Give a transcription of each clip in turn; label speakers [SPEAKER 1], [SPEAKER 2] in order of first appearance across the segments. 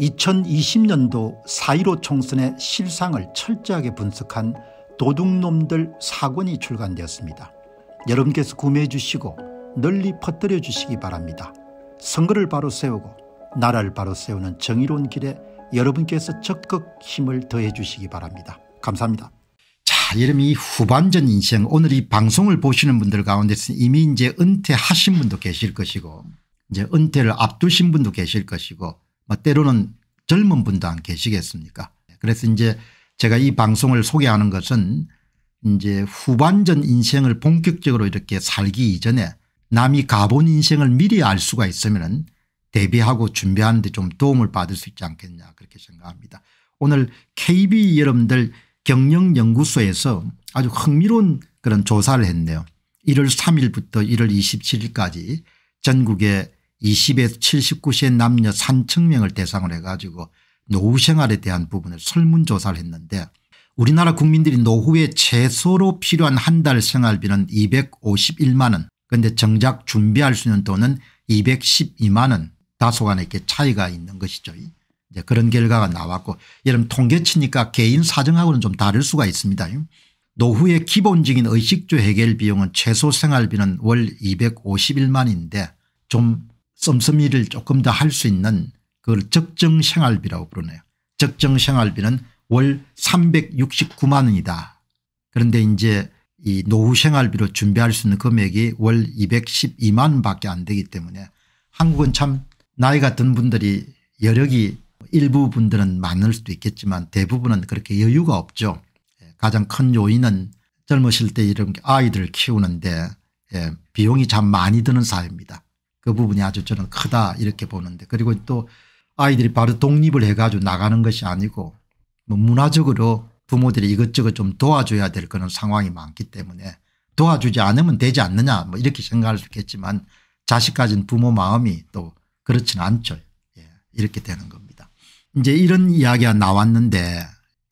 [SPEAKER 1] 2020년도 4.15 총선의 실상을 철저하게 분석한 도둑놈들 사권이 출간되었습니다. 여러분께서 구매해 주시고 널리 퍼뜨려 주시기 바랍니다. 선거를 바로 세우고 나라를 바로 세우는 정의로운 길에 여러분께서 적극 힘을 더해 주시기 바랍니다. 감사합니다. 자, 여러분 이 후반전 인생 오늘 이 방송을 보시는 분들 가운데서 이미 이제 은퇴하신 분도 계실 것이고 이제 은퇴를 앞두신 분도 계실 것이고 때로는 젊은 분도 안 계시겠습니까 그래서 이제 제가 이 방송을 소개하는 것은 이제 후반전 인생을 본격적으로 이렇게 살기 이전에 남이 가본 인생을 미리 알 수가 있으면 대비하고 준비하는 데 좀 도움을 받을 수 있지 않겠냐 그렇게 생각합니다. 오늘 KB 여러분들 경영연구소에서 아주 흥미로운 그런 조사를 했네요. 1월 3일부터 1월 27일까지 전국의 20에서 7 9세 남녀 3 0 0 0명을 대상으로 해가지고 노후 생활에 대한 부분을 설문조사를 했는데 우리나라 국민들이 노후에 최소로 필요한 한 달 생활비는 251만 원 그런데 정작 준비할 수 있는 돈은 212만 원 다소간 이렇게 차이가 있는 것이죠. 이제 그런 결과가 나왔고 여러분 통계치니까 개인 사정하고는 좀 다를 수가 있습니다. 노후의 기본적인 의식주 해결 비용은 최소 생활비는 월 251만인데 좀 썸썸이를 조금 더 할 수 있는 그걸 적정생활비라고 부르네요. 적정생활비는 월 369만 원이다. 그런데 이제 이 노후생활비로 준비할 수 있는 금액이 월 212만 원밖에 안 되기 때문에 한국은 참 나이가 든 분들이 여력이 일부 분들은 많을 수도 있겠지만 대부분은 그렇게 여유가 없죠. 예, 가장 큰 요인은 젊으실 때 이런 아이들을 키우는데 예, 비용이 참 많이 드는 사회입니다. 그 부분이 아주 저는 크다 이렇게 보는데 그리고 또 아이들이 바로 독립을 해가지고 나가는 것이 아니고 뭐 문화적으로 부모들이 이것저것 좀 도와줘야 될 그런 상황이 많기 때문에 도와주지 않으면 되지 않느냐 뭐 이렇게 생각할 수 있겠지만 자식 가진 부모 마음이 또 그렇진 않죠. 예. 이렇게 되는 겁니다. 이제 이런 이야기가 나왔는데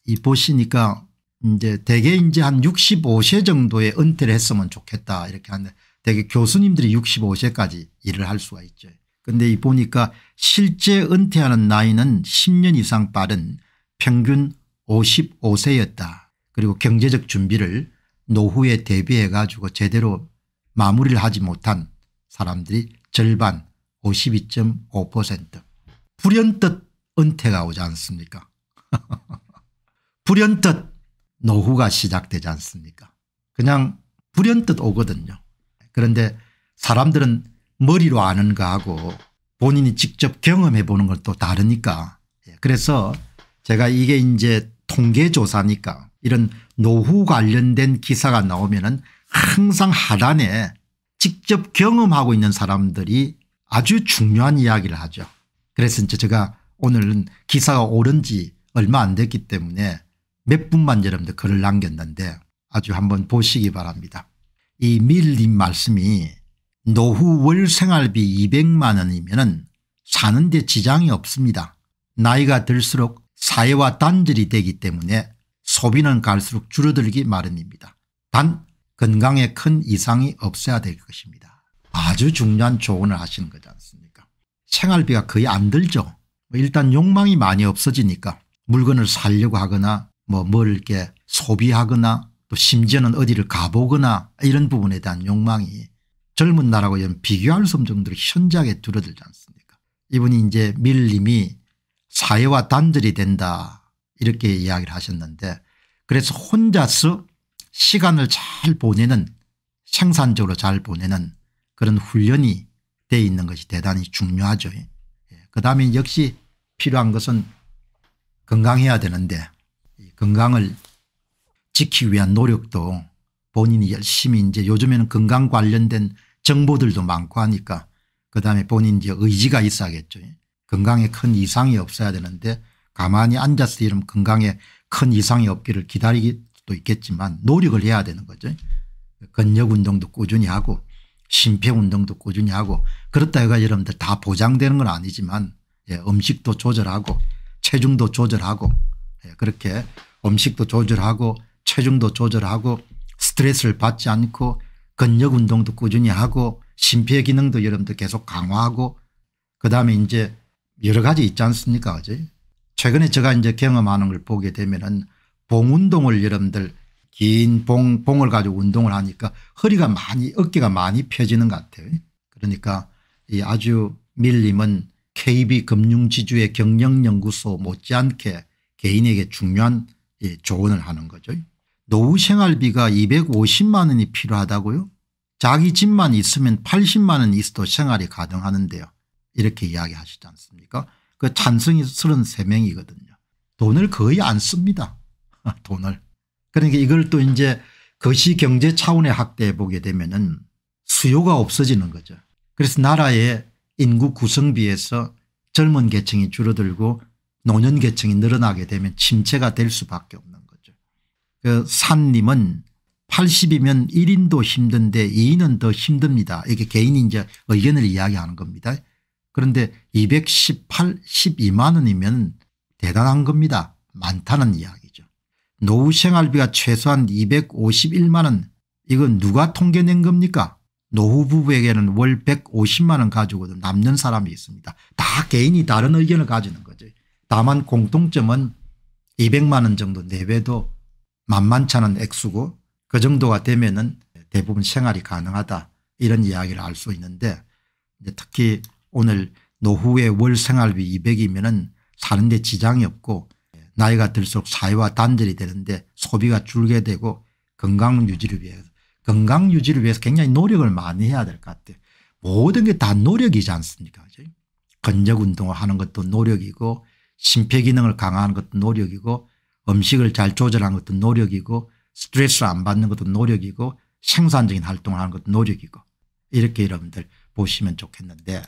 [SPEAKER 1] 이 보시니까 이제 대개 이제 한 65세 정도에 은퇴를 했으면 좋겠다 이렇게 하는데 대개 교수님들이 65세까지 일을 할 수가 있죠. 근데 보니까 실제 은퇴하는 나이는 10년 이상 빠른 평균 55세였다. 그리고 경제적 준비를 노후에 대비해 가지고 제대로 마무리를 하지 못한 사람들이 절반 52.5% 불현듯 은퇴가 오지 않습니까 불현듯 노후가 시작되지 않습니까 그냥 불현듯 오거든요 그런데 사람들은 머리로 아는 거하고 본인이 직접 경험해 보는 건또 다르니까 예, 그래서 제가 이게 이제 통계조사니까 이런 노후 관련된 기사가 나오면 은 항상 하단에 직접 경험하고 있는 사람들이 아주 중요한 이야기를 하죠. 그래서 이제 제가 오늘은 기사가 오른 지 얼마 안 됐기 때문에 몇 분만 여러분들 글을 남겼는데 아주 한번 보시기 바랍니다. 이밀린 말씀이 노후 월 생활비 200만 원이면 사는 데 지장이 없습니다. 나이가 들수록 사회와 단절이 되기 때문에 소비는 갈수록 줄어들기 마련입니다. 단 건강에 큰 이상이 없어야 될 것입니다. 아주 중요한 조언을 하시는 거지 않습니까 생활비가 거의 안 들죠. 뭐 일단 욕망이 많이 없어지니까 물건을 살려고 하거나 뭐뭘 이렇게 소비하거나 뭐 심지어는 어디를 가보거나 이런 부분에 대한 욕망이 젊은 나라고 비교할 수 없는 정도로 현저하게 줄어들지 않습니까 이분이 이제 밀림이 사회와 단절이 된다 이렇게 이야기를 하셨는데 그래서 혼자서 시간을 잘 보내는 생산적으로 잘 보내는 그런 훈련이 돼 있는 것이 대단히 중요하죠. 예. 그다음에 역시 필요한 것은 건강해야 되는데 건강을 지키기 위한 노력도 본인이 열심히 이제 요즘에는 건강 관련된 정보들도 많고 하니까 그다음에 본인 이제 의지가 있어야겠죠. 건강에 큰 이상이 없어야 되는데 가만히 앉아서 이러면 건강에 큰 이상이 없기를 기다리기 도 있겠지만 노력을 해야 되는 거죠. 근력 운동도 꾸준히 하고 심폐 운동도 꾸준히 하고 그렇다 해가 여러분들 다 보장되는 건 아니지만 예, 음식도 조절하고 체중도 조절하고 예, 그렇게 음식도 조절하고 체중도 조절하고 스트레스를 받지 않고 근력 운동도 꾸준히 하고 심폐 기능도 여러분들 계속 강화하고 그다음에 이제 여러 가지 있지 않습니까 어제 최근에 제가 이제 경험하는 걸 보게 되면은 봉 운동을 여러분들 긴 봉, 봉을 가지고 운동을 하니까 허리가 많이 어깨가 많이 펴지는 것 같아요. 그러니까 이 아주 밀림은 KB 금융지주의 경영연구소 못지않게 개인에게 중요한 조언을 하는 거죠. 노후 생활비가 250만 원이 필요하다고요? 자기 집만 있으면 80만 원 있어도 생활이 가능하는데요. 이렇게 이야기하시지 않습니까 그 찬성이 33명이거든요. 돈을 거의 안 씁니다. 돈을. 그러니까 이걸 또 이제 거시 경제 차원의 확대해 보게 되면 은 수요가 없어지는 거죠. 그래서 나라의 인구 구성비에서 젊은 계층이 줄어들고 노년 계층이 늘어나게 되면 침체가 될 수밖에 없는 거죠. 그 산님은 80이면 1인도 힘든데 2인은 더 힘듭니다. 이게 개인이 이제 의견을 이야기하는 겁니다. 그런데 218, 12만 원이면 대단한 겁니다. 많다는 이야기죠. 노후 생활비가 최소한 251만 원 이건 누가 통계낸 겁니까 노후부부에게는 월 150만 원가지고 남는 사람이 있습니다. 다 개인이 다른 의견을 가지는 거죠. 다만 공통점은 200만 원 정도 내외도 만만찮은 액수고 그 정도가 되면 은 대부분 생활이 가능하다 이런 이야기를 알 수 있는데 특히 오늘 노후의 월 생활비 200이면 은 사는 데 지장이 없고 나이가 들수록 사회와 단절이 되는데 소비가 줄게 되고 건강 유지를 위해서 건강 유지를 위해서 굉장히 노력을 많이 해야 될 것 같아요. 모든 게 다 노력이지 않습니까 건적 운동을 하는 것도 노력이고 심폐기능을 강화하는 것도 노력이고 음식을 잘 조절하는 것도 노력이고 스트레스 를안 받는 것도 노력이고 생산적인 활동을 하는 것도 노력이고 이렇게 여러분들 보시면 좋겠는데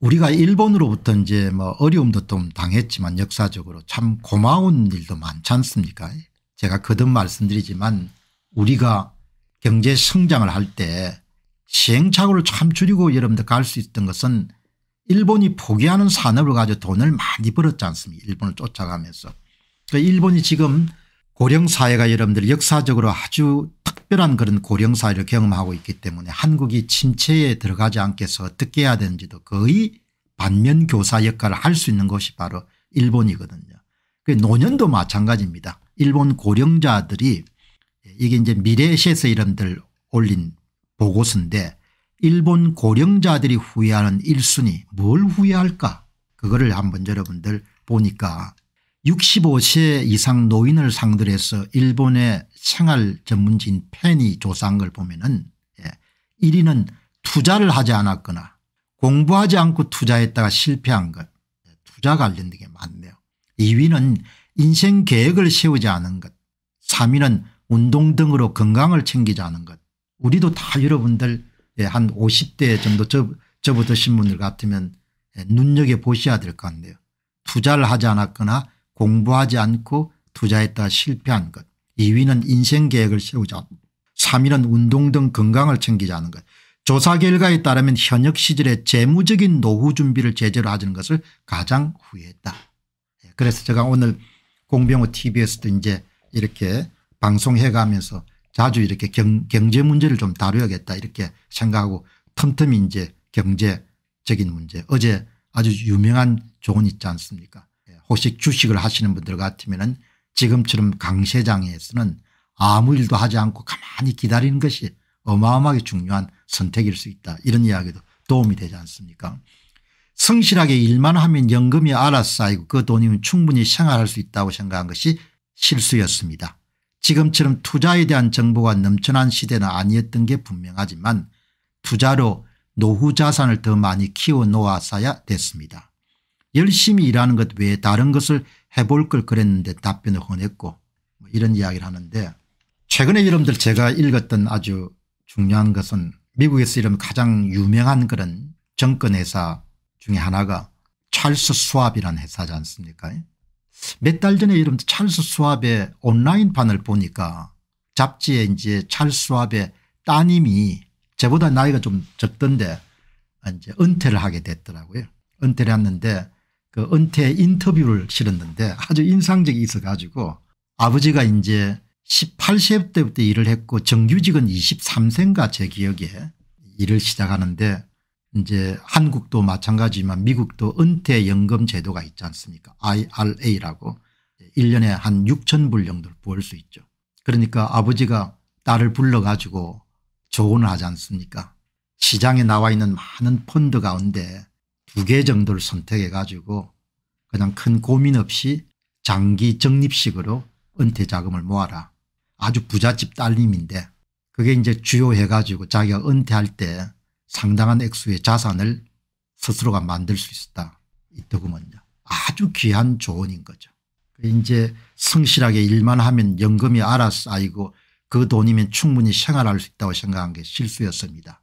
[SPEAKER 1] 우리가 일본으로부터 이제 뭐 어려움도 좀 당했지만 역사적으로 참 고마운 일도 많지 않습니까 제가 거듭 말씀드리지만 우리가 경제 성장을 할 때 시행착오를 참 줄이고 여러분들 갈 수 있던 것은 일본이 포기하는 산업을 가지고 돈을 많이 벌었지 않습니까 일본을 쫓아가면서 그러니까 일본이 지금 고령사회가 여러분들 역사적으로 아주 특별한 그런 고령사회를 경험하고 있기 때문에 한국이 침체에 들어가지 않게 해서 어떻게 해야 되는지도 거의 반면교사 역할을 할 수 있는 것이 바로 일본이거든요. 그 노년도 마찬가지입니다. 일본 고령자들이 이게 이제 미래시에서 이름들 올린 보고서인데 일본 고령자들이 후회하는 1순위 뭘 후회할까 그거를 한번 여러분들 보니까 65세 이상 노인을 상대로 해서 일본의 생활 전문지인 펜이 조사한 걸 보면은 1위는 예, 투자를 하지 않았거나 공부하지 않고 투자했다가 실패한 것 예, 투자 관련된 게 많네요. 2위는 인생 계획을 세우지 않은 것 3위는 운동 등으로 건강을 챙기지 않은 것 우리도 다 여러분들 예, 한 50대 정도 접어드신 분들 같으면 눈여겨보셔야 될 것 같네요. 투자를 하지 않았거나 공부하지 않고 투자했다 실패한 것. 2위는 인생계획을 세우지 않는 3위는 운동 등 건강을 챙기지 않은 것. 조사 결과에 따르면 현역 시절에 재무적인 노후 준비를 제대로 하는 것을 가장 후회했다. 예, 그래서 제가 오늘 공병호 tv에서도 이제 이렇게 방송해가면서 자주 이렇게 경, 경제 문제를 좀 다뤄야겠다 이렇게 생각하고 틈틈이 이제 경제적인 문제 어제 아주 유명한 조언 있지 않습니까 혹시 주식을 하시는 분들 같으면 지금처럼 강세장에서는 아무 일도 하지 않고 가만히 기다리는 것이 어마어마하게 중요한 선택일 수 있다 이런 이야기도 도움이 되지 않습니까 성실하게 일만 하면 연금이 알아서 쌓이고 그 돈이면 충분히 생활할 수 있다고 생각한 것이 실수였습니다. 지금처럼 투자에 대한 정보가 넘쳐난 시대는 아니었던 게 분명하지만 투자로 노후 자산을 더 많이 키워놓았어야 됐습니다. 열심히 일하는 것 외에 다른 것을 해볼 걸 그랬는데 답변을 혼냈고 뭐 이런 이야기를 하는데 최근에 여러분들 제가 읽었던 아주 중요한 것은 미국에서 이런 가장 유명한 그런 정권회사 중에 하나가 찰스 수압이라는 회사지 않습니까 몇 달 전에 여러분들 찰스 수압의 온라인판을 보니까 잡지에 이제 찰스 수압의 따님이 제보다 나이가 좀 적던데 이제 은퇴를 하게 됐더라고요. 은퇴를 했는데 그 은퇴 인터뷰를 실었는데 아주 인상적이 있어 가지고 아버지가 이제 18세 때부터 일을 했고 정규직은 23세인가 제 기억에 일을 시작하는데 이제 한국도 마찬가지지만 미국도 은퇴연금 제도가 있지 않습니까 IRA라고 1년에 한 6천 불 정도를 부을 수 있죠. 그러니까 아버지가 딸을 불러 가지고 조언을 하지 않습니까 시장에 나와 있는 많은 펀드 가운데 두개 정도를 선택해 가지고 그냥 큰 고민 없이 장기 적립식으로 은퇴 자금을 모아라. 아주 부잣집 딸님인데 그게 이제 주요해 가지고 자기가 은퇴할 때 상당한 액수의 자산을 스스로가 만들 수 있었다. 이더구먼요. 아주 귀한 조언인 거죠. 그 이제 성실하게 일만 하면 연금이 알아서 아이고 그 돈이면 충분히 생활할 수 있다고 생각한 게 실수였습니다.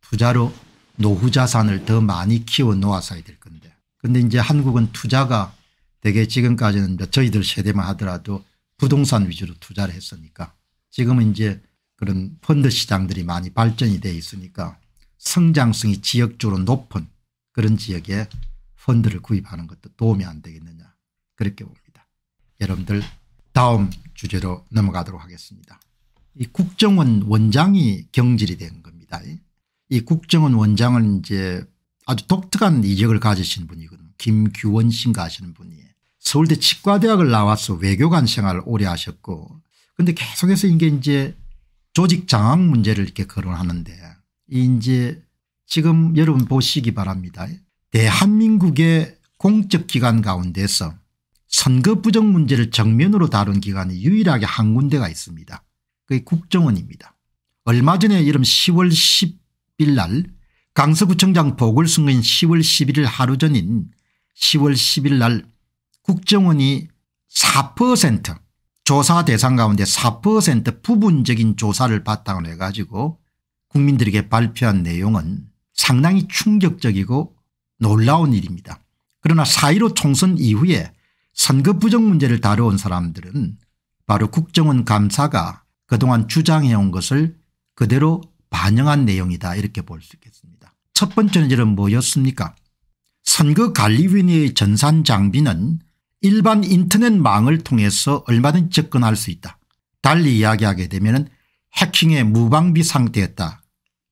[SPEAKER 1] 투자로 노후 자산을 더 많이 키워 놓았어야 될 건데 근데 이제 한국은 투자가 되게 지금까지는 저희들 세대만 하더라도 부동산 위주로 투자를 했으니까 지금은 이제 그런 펀드 시장들이 많이 발전이 돼 있으니까 성장성이 지역적으로 높은 그런 지역에 펀드를 구입하는 것도 도움이 안 되겠느냐 그렇게 봅니다. 여러분들 다음 주제로 넘어가도록 하겠습니다. 이 국정원 원장이 경질이 된 겁니다. 이 국정원 원장을 이제 아주 독특한 이력을 가지신 분이거든요. 김규원 씨인가 하시는 분이 에요 서울대 치과대학을 나와서 외교관 생활을 오래 하셨고 근데 계속해서 이게 이제 조직 장악 문제를 이렇게 거론하는데 이제 지금 여러분 보시기 바랍니다. 대한민국의 공적 기관 가운데서 선거 부정 문제를 정면으로 다룬 기관이 유일하게 한 군데가 있습니다. 그게 국정원입니다. 얼마 전에 이름 10월 10일 빌날 강서구청장 보궐선거인 10월 11일 하루 전인 10월 10일 날 국정원이 4% 조사 대상 가운데 4% 부분적인 조사를 바탕으로 해가지고 국민들에게 발표한 내용은 상당히 충격적이고 놀라운 일입니다. 그러나 4.15 총선 이후에 선거 부정 문제를 다뤄온 사람들은 바로 국정원 감사가 그동안 주장해온 것을 그대로 반영한 내용이다 이렇게 볼 수 있겠습니다. 첫 번째는 저는 뭐였습니까 선거관리위원회의 전산장비는 일반 인터넷망을 통해서 얼마든지 접근할 수 있다. 달리 이야기하게 되면 해킹의 무방비 상태였다.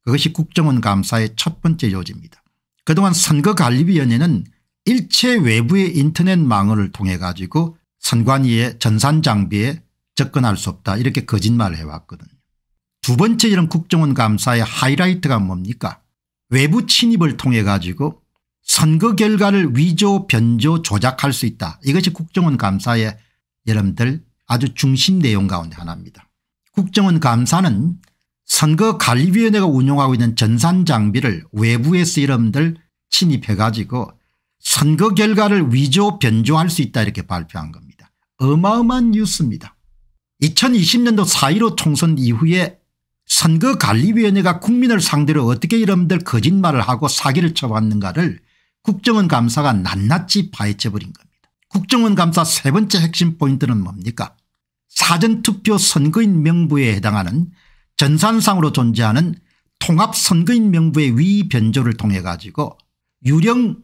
[SPEAKER 1] 그것이 국정원 감사의 첫 번째 요지입니다. 그동안 선거관리위원회는 일체 외부의 인터넷망을 통해 가지고 선관위의 전산장비에 접근할 수 없다 이렇게 거짓말을 해왔거든요. 두 번째 이런 국정원 감사의 하이라이트가 뭡니까 외부 침입을 통해 가지고 선거 결과를 위조 변조 조작할 수 있다 이것이 국정원 감사의 여러분들 아주 중심 내용 가운데 하나입니다. 국정원 감사는 선거관리위원회가 운영하고 있는 전산장비를 외부에서 여러분들 침입해 가지고 선거 결과를 위조 변조할 수 있다 이렇게 발표한 겁니다. 어마어마한 뉴스입니다. 2020년도 4.15 총선 이후에 선거관리위원회가 국민을 상대로 어떻게 이름들 거짓말을 하고 사기를 쳐왔는가를 국정원 감사가 낱낱이 파헤쳐버린 겁니다. 국정원 감사 세 번째 핵심 포인트는 뭡니까 사전투표 선거인 명부에 해당하는 전산상으로 존재하는 통합선거인 명부의 위변조를 통해 가지고 유령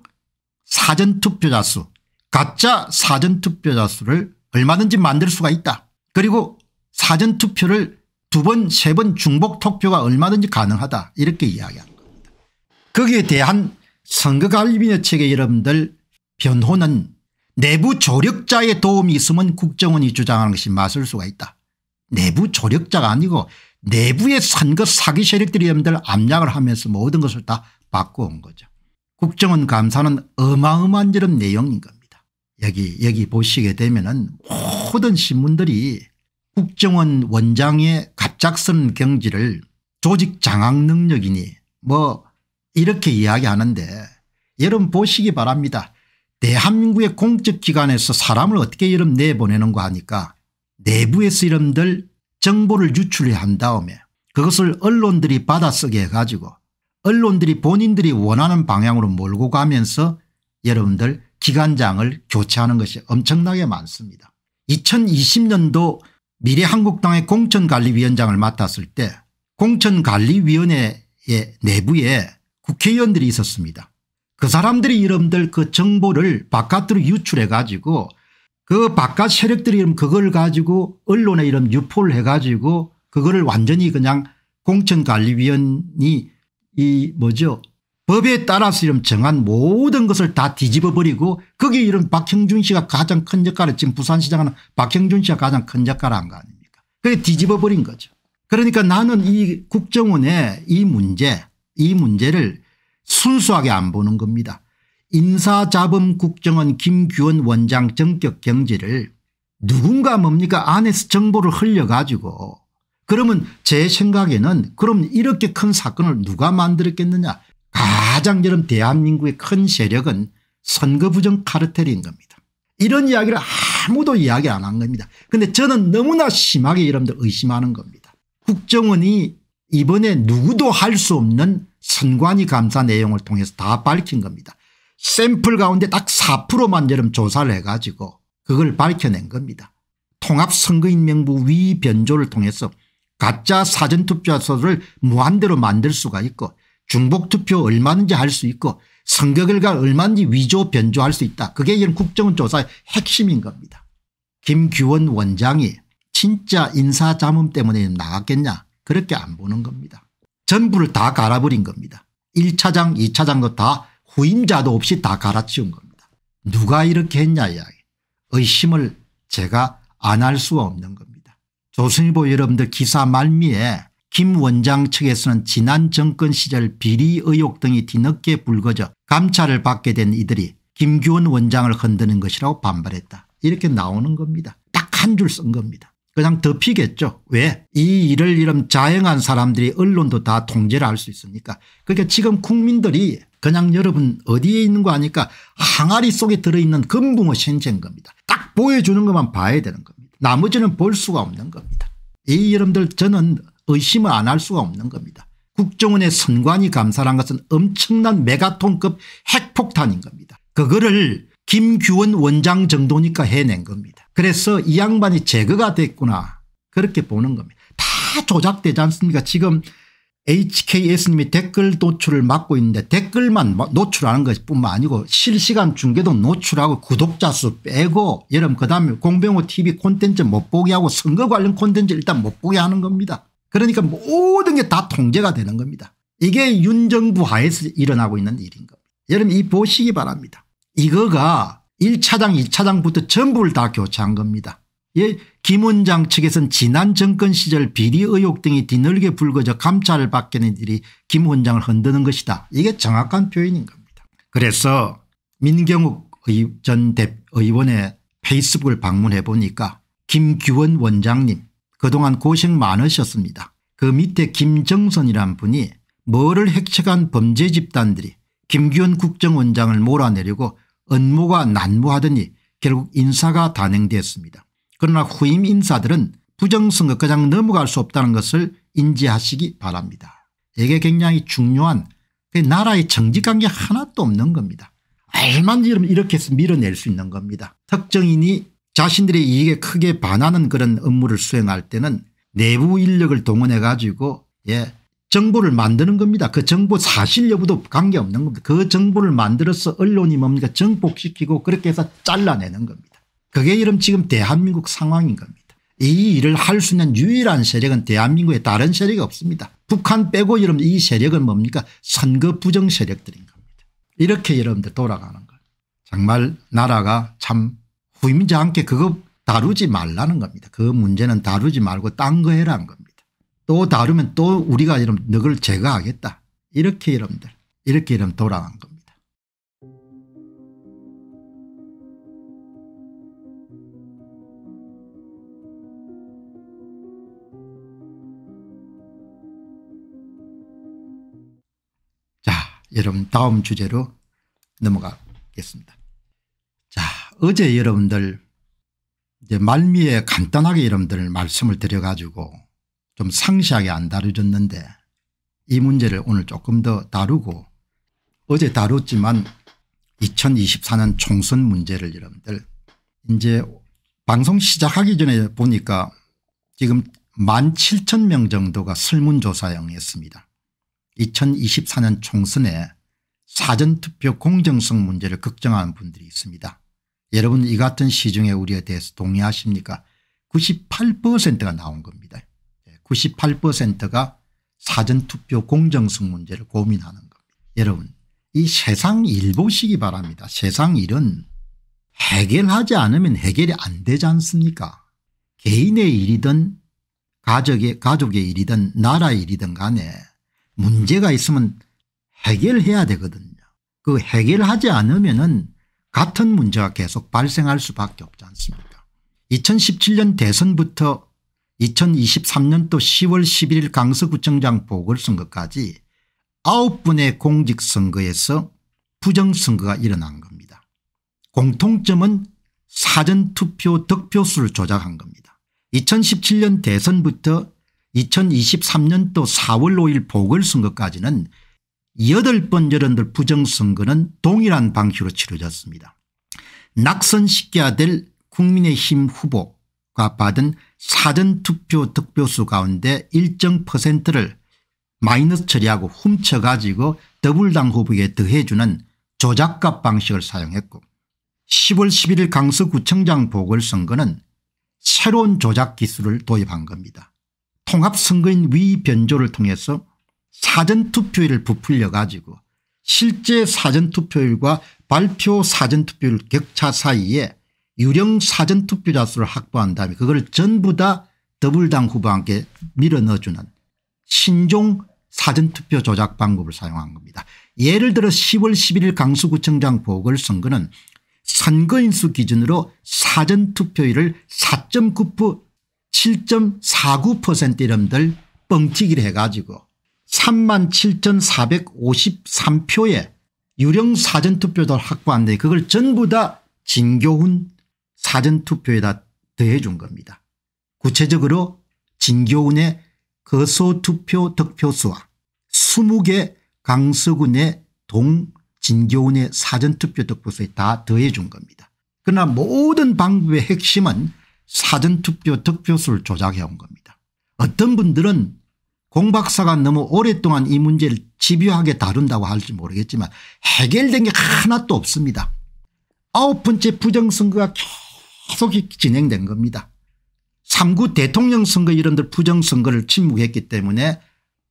[SPEAKER 1] 사전투표자 수 가짜 사전투표자 수를 얼마든지 만들 수가 있다. 그리고 사전투표를 두 번, 세 번 중복 투표가 얼마든지 가능하다 이렇게 이야기한 겁니다. 거기에 대한 선거관리위원 측의 여러분들 변호는 내부 조력자의 도움이 있으면 국정원이 주장하는 것이 맞을 수가 있다. 내부 조력자가 아니고 내부의 선거 사기 세력들이 여러분들 압력을 하면서 모든 것을 다 바꿔온 거죠. 국정원 감사는 어마어마한 이런 내용인 겁니다. 여기 여기 보시게 되면 은 모든 신문들이 국정원 원장의 갑작스런 경지를 조직 장악 능력이니 뭐 이렇게 이야기하는데 여러분 보시기 바랍니다. 대한민국의 공적기관에서 사람을 어떻게 이름 내보내는거 하니까 내부에서 이름들 정보를 유출해 한 다음에 그것을 언론들이 받아쓰게 해가지고 언론들이 본인들이 원하는 방향으로 몰고 가면서 여러분들 기관장을 교체하는 것이 엄청나게 많습니다. 2020년도 미래한국당의 공천관리위원장을 맡았을 때 공천관리위원회 의 내부에 국회의원들이 있었습니다. 그사람들이 이름들 그 정보를 바깥으로 유출해 가지고 그 바깥 세력들이 이름 그걸 가지고 언론에 이름 유포를 해 가지고 그거를 완전히 그냥 공천관리위원이 이 뭐죠 법에 따라서 이런 정한 모든 것을 다 뒤집어버리고 거기 이런 박형준 씨가 가장 큰 역할을 지금 부산시장은 박형준 씨가 가장 큰 역할을 한거 아닙니까 그게 뒤집어버린 거죠. 그러니까 나는 이 국정원의 이 문제 이 문제를 순수하게 안 보는 겁니다. 인사자범국정원 김규원 원장 정격 경지를 누군가 뭡니까 안에서 정보를 흘려가지고 그러면 제 생각에는 그럼 이렇게 큰 사건을 누가 만들었겠느냐 가장 지금 대한민국의 큰 세력은 선거부정 카르텔인 겁니다. 이런 이야기를 아무도 이야기 안 한 겁니다. 그런데 저는 너무나 심하게 여러분들 의심하는 겁니다. 국정원이 이번에 누구도 할 수 없는 선관위 감사 내용을 통해서 다 밝힌 겁니다. 샘플 가운데 딱 4%만 여름 조사를 해가지고 그걸 밝혀낸 겁니다. 통합선거인명부 위변조를 통해서 가짜 사전투표소를 무한대로 만들 수가 있고 중복투표 얼마든지 할 수 있고 선거 결과 얼마든지 위조 변조할 수 있다. 그게 이런 국정조사의 핵심인 겁니다. 김규원 원장이 진짜 인사자문 때문에 나갔겠냐 그렇게 안 보는 겁니다. 전부를 다 갈아버린 겁니다. 1차장 2차장도 다 후임자도 없이 다 갈아치운 겁니다. 누가 이렇게 했냐 이야기 의심을 제가 안 할 수가 없는 겁니다. 조선일보 여러분들 기사 말미에 김 원장 측에서는 지난 정권 시절 비리 의혹 등이 뒤늦게 불거져 감찰을 받게 된 이들이 김규원 원장을 흔드는 것이라고 반발했다. 이렇게 나오는 겁니다. 딱 한 줄 쓴 겁니다. 그냥 덮이겠죠. 왜? 이 일을 이름 자행한 사람들이 언론도 다 통제를 할 수 있으니까. 그러니까 지금 국민들이 그냥 여러분 어디에 있는 거 아니까 항아리 속에 들어있는 금붕어 신체인 겁니다. 딱 보여주는 것만 봐야 되는 겁니다. 나머지는 볼 수가 없는 겁니다. 이 여러분들 저는 의심을 안 할 수가 없는 겁니다. 국정원의 선관위 감사를한 것은 엄청난 메가톤급 핵폭탄인 겁니다. 그거를 김규원 원장 정도니까 해낸 겁니다. 그래서 이 양반이 제거가 됐구나 그렇게 보는 겁니다. 다 조작되지 않습니까 지금 HKS님이 댓글 노출을 막고 있는데 댓글만 뭐 노출하는 것뿐만 아니고 실시간 중계도 노출하고 구독자 수 빼고 여러분 그다음에 공병호 TV 콘텐츠 못 보게 하고 선거 관련 콘텐츠 일단 못 보게 하는 겁니다. 그러니까 모든 게 다 통제가 되는 겁니다. 이게 윤정부 하에서 일어나고 있는 일인 겁니다. 여러분 이 보시기 바랍니다. 이거가 1차장 2차장부터 전부를 다 교체한 겁니다. 예, 김원장 측에서는 지난 정권 시절 비리 의혹 등이 뒤늦게 불거져 감찰을 받게 된 일이 김원장을 흔드는 것이다. 이게 정확한 표현인 겁니다. 그래서 민경욱 전 대, 의원의 페이스북을 방문해 보니까 김규원 원장님 그동안 고생 많으셨습니다. 그 밑에 김정선이란 분이 뭐를 핵책한 범죄 집단들이 김기현 국정원장을 몰아내려고 업무가 난무하더니 결국 인사가 단행됐습니다. 그러나 후임 인사들은 부정선거가장 넘어갈 수 없다는 것을 인지하시기 바랍니다. 이게 굉장히 중요한 그 나라의 정직한 게 하나도 없는 겁니다. 얼마 알만 이렇게 해서 밀어낼 수 있는 겁니다. 특정인이 자신들의 이익에 크게 반하는 그런 업무를 수행할 때는 내부 인력을 동원해 가지고 예 정보를 만드는 겁니다. 그 정보 사실 여부도 관계없는 겁니다. 그 정보를 만들어서 언론이 뭡니까 정복시키고 그렇게 해서 잘라내는 겁니다. 그게 이름 지금 대한민국 상황인 겁니다. 이 일을 할 수 있는 유일한 세력은 대한민국에 다른 세력이 없습니다. 북한 빼고 여러분 이 세력은 뭡니까 선거 부정 세력들인 겁니다. 이렇게 여러분들 돌아가는 거예요. 정말 나라가 참 후임자 함께 그거 다루지 말라는 겁니다. 그 문제는 다루지 말고 딴 거 해라는 겁니다. 또 다루면 또 우리가 이러 너를 제거하겠다. 이렇게 여러분들 이렇게 이러 돌아간 겁니다. 자 여러분 다음 주제로 넘어가겠습니다. 어제 여러분들 이제 말미에 간단하게 여러분들 말씀을 드려가지고 좀 상세하게 안 다루셨는데 이 문제를 오늘 조금 더 다루고 어제 다뤘지만 2024년 총선 문제를 여러분들 이제 방송 시작하기 전에 보니까 지금 1만 7천 명 정도가 설문조사용했습니다. 2024년 총선에 사전투표 공정성 문제를 걱정하는 분들이 있습니다. 여러분 이 같은 시중의 우려에 대해서 동의하십니까 98%가 나온 겁니다. 98%가 예, 사전투표 공정성 문제를 고민하는 겁니다. 여러분 이 세상 일 보시기 바랍니다. 세상 일은 해결하지 않으면 해결이 안 되지 않습니까 개인의 일이든 가족의, 가족의 일이든 나라 의 일이든 간에 문제가 있으면 해결해야 되거든요. 그 해결하지 않으면 은 같은 문제가 계속 발생할 수밖에 없지 않습니까 2017년 대선부터 2023년도 10월 11일 강서구청장 보궐선거까지 9분의 공직선거에서 부정선거가 일어난 겁니다. 공통점은 사전투표 득표수를 조작한 겁니다. 2017년 대선부터 2023년도 4월 5일 보궐선거까지는 여덟 번여론들 부정선거는 동일한 방식으로 치러졌습니다. 낙선시켜야 될 국민의힘 후보가 받은 사전투표 득표수 가운데 일정 퍼센트를 마이너스 처리하고 훔쳐가지고 더블당 후보에 게 더해주는 조작값 방식을 사용했고 10월 11일 강서구청장 보궐선거는 새로운 조작 기술을 도입한 겁니다. 통합선거인 위변조를 통해서 사전투표율을 부풀려 가지고 실제 사전투표율과 발표 사전투표율 격차 사이에 유령 사전투표자 수를 확보한 다음에 그걸 전부 다 더블당 후보한테 밀어넣어주는 신종 사전투표 조작 방법을 사용한 겁니다. 예를 들어 10월 11일 강수구청장 보궐선거는 선거인수 기준으로 사전투표율을 4.9% 7.49% 이름들 뻥튀기를 해가지고 37,453표의 유령 사전투표도 확보한데 그걸 전부 다 진교훈 사전투표에다 더해준 겁니다. 구체적으로 진교훈의 거소투표 득표수와 20개 강서군의 동진교훈의 사전투표 득표수에 다 더해준 겁니다. 그러나 모든 방법의 핵심은 사전투표 득표수를 조작해온 겁니다. 어떤 분들은 공박사가 너무 오랫동안 이 문제를 집요하게 다룬다고 할지 모르겠지만 해결된 게 하나도 없습니다. 아홉 번째 부정선거가 계속 진행된 겁니다. 3구 대통령 선거 이런들 부정선거를 침묵했기 때문에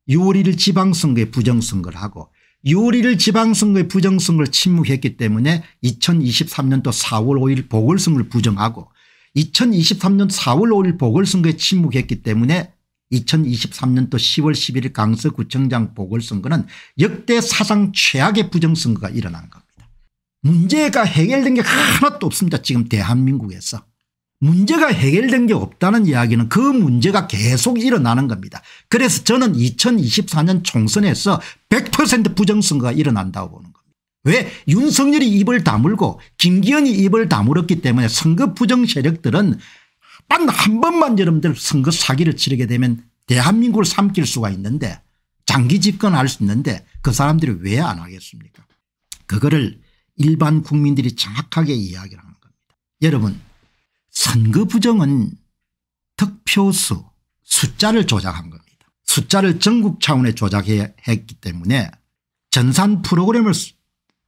[SPEAKER 1] 6월 1일 지방선거에 부정선거를 하고 6월 1일 지방선거에 부정선거를 침묵했기 때문에 2023년도 4월 5일 보궐선거를 부정하고 2023년 4월 5일 보궐선거에 침묵했기 때문에 2023년도 10월 11일 강서구청장 보궐선거는 역대 사상 최악의 부정선거가 일어난 겁니다. 문제가 해결된 게 하나도 없습니다. 지금 대한민국에서. 문제가 해결된 게 없다는 이야기는 그 문제가 계속 일어나는 겁니다. 그래서 저는 2024년 총선에서 100% 부정선거가 일어난다고 보는 겁니다. 왜 윤석열이 입을 다물고 김기현이 입을 다물었기 때문에 선거 부정 세력들은 단한 번만 여러분들 선거 사기를 치르게 되면 대한민국을 삼킬 수가 있는데 장기 집권할 수 있는데 그 사람들이 왜 안 하겠습니까 그거를 일반 국민들이 정확하게 이야기를 하는 겁니다. 여러분 선거 부정은 득표수 숫자를 조작한 겁니다. 숫자를 전국 차원에 조작했기 때문에 전산 프로그램을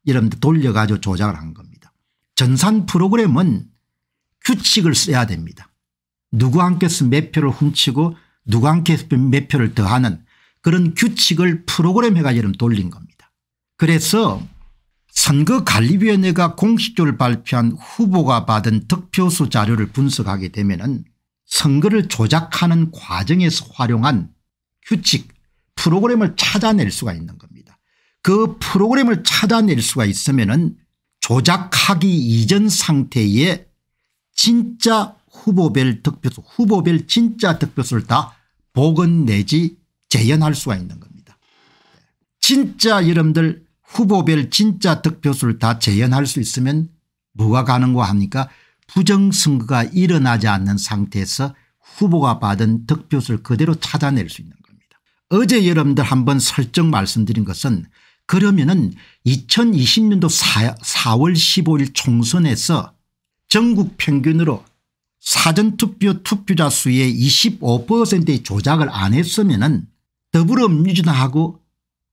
[SPEAKER 1] 여러분들 돌려가지고 조작을 한 겁니다. 전산 프로그램은 규칙을 써야 됩니다. 누구 한께서 몇 표를 훔치고 누구 한께서 몇 표를 더하는 그런 규칙을 프로그램 해가지고 돌린 겁니다. 그래서 선거관리위원회가 공식적으로 발표한 후보가 받은 득표수 자료를 분석하게 되면 은 선거를 조작하는 과정에서 활용한 규칙 프로그램을 찾아낼 수가 있는 겁니다. 그 프로그램을 찾아낼 수가 있으면 은 조작하기 이전 상태에 진짜 후보별 득표수 후보별 진짜 득표수를 다 복원 내지 재현할 수가 있는 겁니다. 진짜 여러분들 후보별 진짜 득표수를 다 재연할 수 있으면 뭐가 가능합니까 부정선거가 일어나지 않는 상태에서 후보가 받은 득표수를 그대로 찾아낼 수 있는 겁니다. 어제 여러분들 한번 설정 말씀드린 것은 그러면은 2020년도 4, 월 15일 총선에서 전국 평균으로 사전투표 투표자 수의 25%의 조작을 안 했으면 은 더불어민주당하고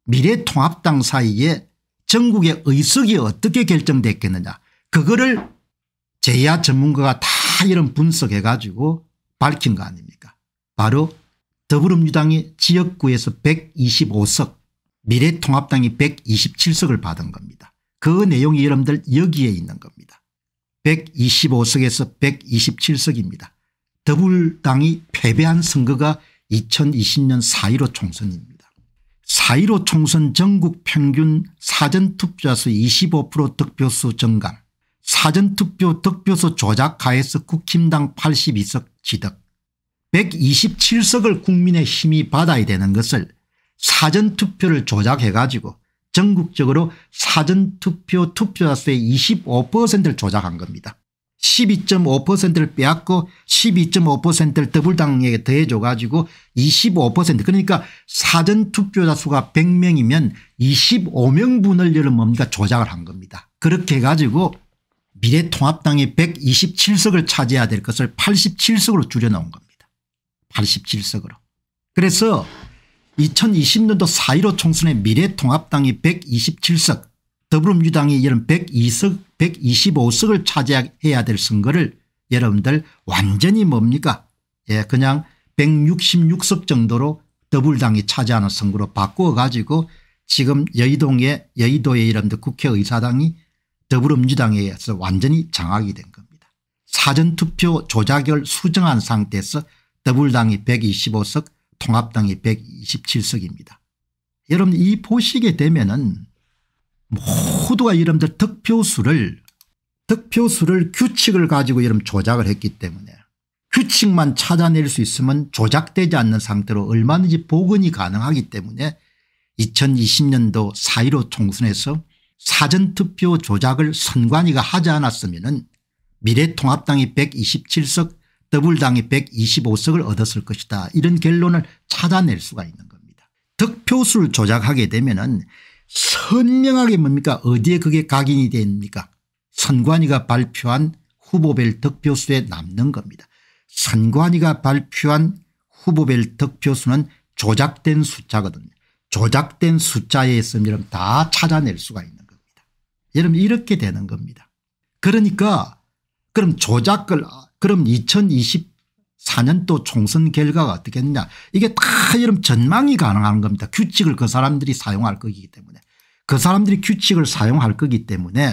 [SPEAKER 1] 미래통합당 사이에 전국의 의석이 어떻게 결정됐겠느냐 그거를 제야 전문가가 다 이런 분석해 가지고 밝힌 거 아닙니까 바로 더불어민주당이 지역구에서 125석 미래통합당이 127석을 받은 겁니다. 그 내용이 여러분들 여기에 있는 겁니다. 125석에서 127석입니다. 더불당이 패배한 선거가 2020년 4.15 총선입니다. 4.15 총선 전국 평균 사전투표자수 25% 득표수 증감 사전투표 득표수 조작 하에서 국힘당 82석 지득 127석을 국민의 힘이 받아야 되는 것을 사전투표를 조작해 가지고 전국적으로 사전투표 투표자 수의 25%를 조작한 겁니다. 12.5%를 빼앗고 12.5%를 더블당에 더해줘 가지고 25% 그러니까 사전투표자 수가 100명이면 25명분을 여러 뭡니까 조작을 한 겁니다. 그렇게 해가지고 미래통합당이 127석을 차지해야 될 것을 87석으로 줄여놓은 겁니다. 87석으로. 그래서 2020년도 4.15 총선에 미래통합당이 127석 더불어민주당이 이런 102석 125석을 차지해야 될 선거를 여러분들 완전히 뭡니까 예 그냥 166석 정도로 더불당이 차지하는 선거로 바꾸어 가지고 지금 여의동의 여의도의 이름들 국회의사당이 더불어민주당에 의해서 완전히 장악이 된 겁니다. 사전투표 조작을 수정한 상태에서 더불당이 125석 통합당이 127석입니다. 여러분 이 보시게 되면은 모두가 여러분들 득표수를 득표수를 규칙을 가지고 여러분 조작을 했기 때문에 규칙만 찾아낼 수 있으면 조작되지 않는 상태로 얼마든지 복원이 가능하기 때문에 2020년도 4.15 총선에서 사전투표 조작을 선관위가 하지 않았으면 미래통합당이 127석 더불당이 125석을 얻었을 것이다 이런 결론을 찾아낼 수가 있는 겁니다. 득표수를 조작하게 되면 은 선명하게 뭡니까 어디에 그게 각인이 됩니까 선관위가 발표한 후보별 득표수에 남는 겁니다. 선관위가 발표한 후보별 득표수는 조작된 숫자거든요. 조작된 숫자에 있으면 여러분 다 찾아낼 수가 있는 겁니다. 여러분 이렇게 되는 겁니다. 그러니까 그럼 조작을 그럼 2024년도 총선 결과가 어떻겠느냐 이게 다여러 전망이 가능한 겁니다. 규칙을 그 사람들이 사용할 것이기 때문에 그 사람들이 규칙을 사용할 것이기 때문에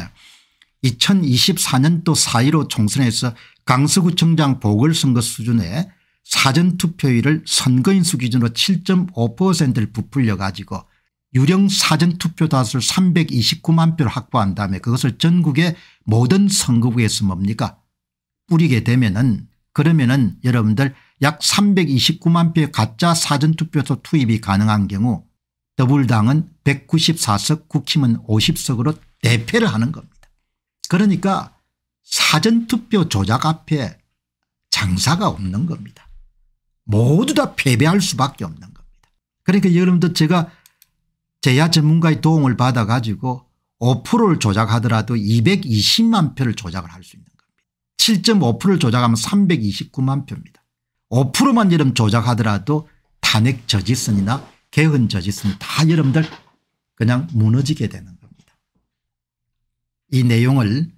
[SPEAKER 1] 2024년도 4.15 총선에서 강서구청장 보궐선거 수준의 사전투표율을 선거인수 기준으로 7.5%를 부풀려 가지고 유령 사전투표 다수를 329만 표를 확보한 다음에 그것을 전국의 모든 선거구에서 뭡니까 뿌리게 되면은 그러면은 여러분들 약 329만 표의 가짜 사전투표소 투입이 가능한 경우 더불당은 194석 국힘은 50석으로 대패를 하는 겁니다. 그러니까 사전투표 조작 앞에 장사가 없는 겁니다. 모두 다 패배할 수밖에 없는 겁니다. 그러니까 여러분들 제가 제야 전문가의 도움을 받아 가지고 5%를 조작하더라도 220만 표를 조작을 할 수 있는 7.5%를 조작하면 329만 표입니다. 5%만 여러분 조작하더라도 탄핵 저지선이나 개헌 저지선 다 여러분들 그냥 무너지게 되는 겁니다. 이 내용을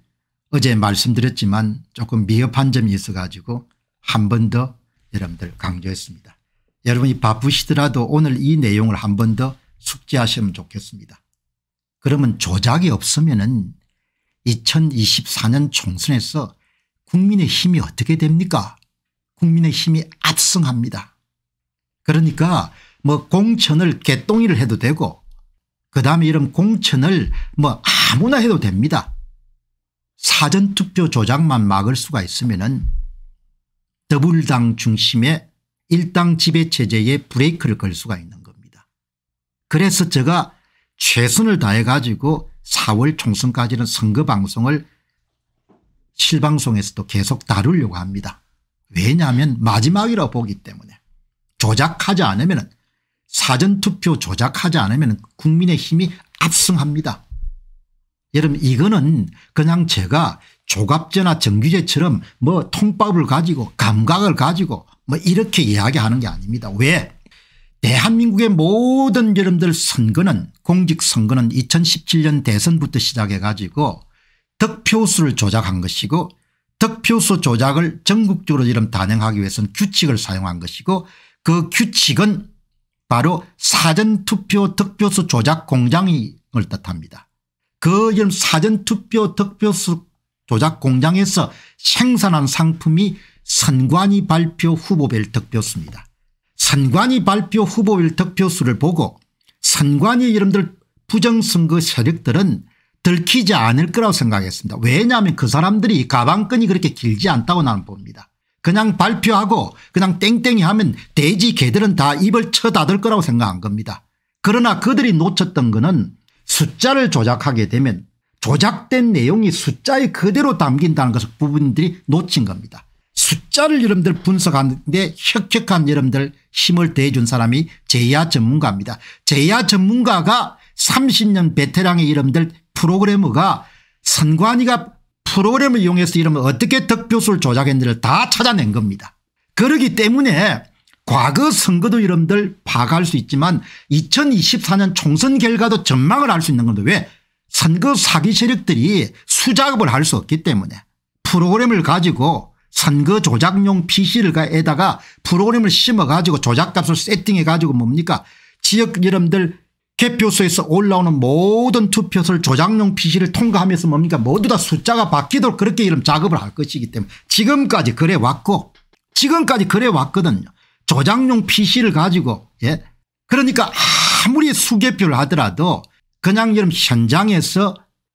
[SPEAKER 1] 어제 말씀드렸지만 조금 미흡한 점이 있어 가지고 한 번 더 여러분들 강조했습니다. 여러분이 바쁘시더라도 오늘 이 내용을 한 번 더 숙지하시면 좋겠습니다. 그러면 조작이 없으면 은 2024년 총선에서 국민의 힘이 어떻게 됩니까 국민의 힘이 압승합니다. 그러니까 뭐 공천을 개똥이를 해도 되고 그다음에 이런 공천을 뭐 아무나 해도 됩니다. 사전투표 조작만 막을 수가 있으면 은 더불당 중심의 일당 지배체제에 브레이크를 걸 수가 있는 겁니다. 그래서 제가 최선을 다해 가지고 4월 총선까지는 선거방송을 실방송에서도 계속 다루려고 합니다. 왜냐하면 마지막이라고 보기 때문에 조작하지 않으면 사전투표 조작하지 않으면 국민의 힘이 압승합니다. 여러분 이거는 그냥 제가 조갑제나 정규제처럼 뭐 통밥을 가지고 감각을 가지고 뭐 이렇게 이야기하는 게 아닙니다. 왜? 대한민국의 모든 여러분들 선거는 공직선거는 2017년 대선부터 시작해 가지고 득표수를 조작한 것이고 득표수 조작을 전국적으로 이런 단행하기 위해서는 규칙을 사용한 것이고 그 규칙은 바로 사전투표 득표수 조작 공장을 뜻합니다. 그 이런 사전투표 득표수 조작 공장에서 생산한 상품이 선관위 발표 후보별 득표수입니다. 선관위 발표 후보별 득표수를 보고 선관위 이름들 부정선거 세력들은 들키지 않을 거라고 생각했습니다. 왜냐하면 그 사람들이 가방끈이 그렇게 길지 않다고 나는 봅니다. 그냥 발표하고 그냥 땡땡이 하면 돼지 개들은 다 입을 쳐다들 거라고 생각한 겁니다. 그러나 그들이 놓쳤던 거는 숫자를 조작하게 되면 조작된 내용이 숫자에 그대로 담긴다는 것을 부분들이 놓친 겁니다. 숫자를 여러분들 분석하는데 혁혁한 여러분들 힘을 대준 사람이 제야 전문가입니다. 제야 전문가가 30년 베테랑의 여러분들 프로그래머가 선관위가 프로그램을 이용해서 이러면 어떻게 득표수를 조작했는지를 다 찾아낸 겁니다. 그러기 때문에 과거 선거도 이름들 파악할 수 있지만 2024년 총선 결과도 전망을 할 수 있는 건데 왜 선거 사기 세력들이 수작업을 할 수 없기 때문에 프로그램을 가지고 선거 조작용 PC를 에다가 프로그램을 심어 가지고 조작값을 세팅해 가지고 뭡니까 지역 이름들 개표소에서 올라오는 모든 투표소를 조작용 PC를 통과하면서 뭡니까 모두 다 숫자가 바뀌도록 그렇게 이런 작업을 할 것이기 때문에 지금까지 그래 왔고 지금까지 그래 왔거든요. 조작용 PC를 가지고 예 그러니까 아무리 수개표를 하더라도 그냥 이런 현장에서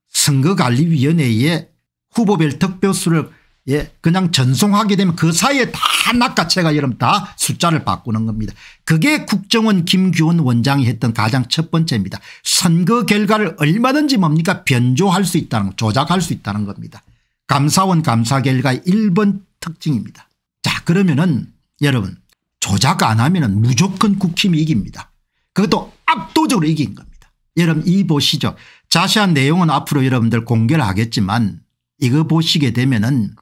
[SPEAKER 1] 선거관리위원회에 후보별 득표수를 예, 그냥 전송하게 되면 그 사이에 다 낚아채가 여러분 다 숫자를 바꾸는 겁니다. 그게 국정원 김규원 원장이 했던 가장 첫 번째입니다. 선거 결과를 얼마든지 뭡니까 변조할 수 있다는 조작할 수 있다는 겁니다. 감사원 감사 결과의 1번 특징입니다. 자 그러면은 여러분 조작 안 하면은 무조건 국힘이 이깁니다. 그것도 압도적으로 이긴 겁니다. 여러분 이 보시죠. 자세한 내용은 앞으로 여러분들 공개를 하겠지만 이거 보시게 되면은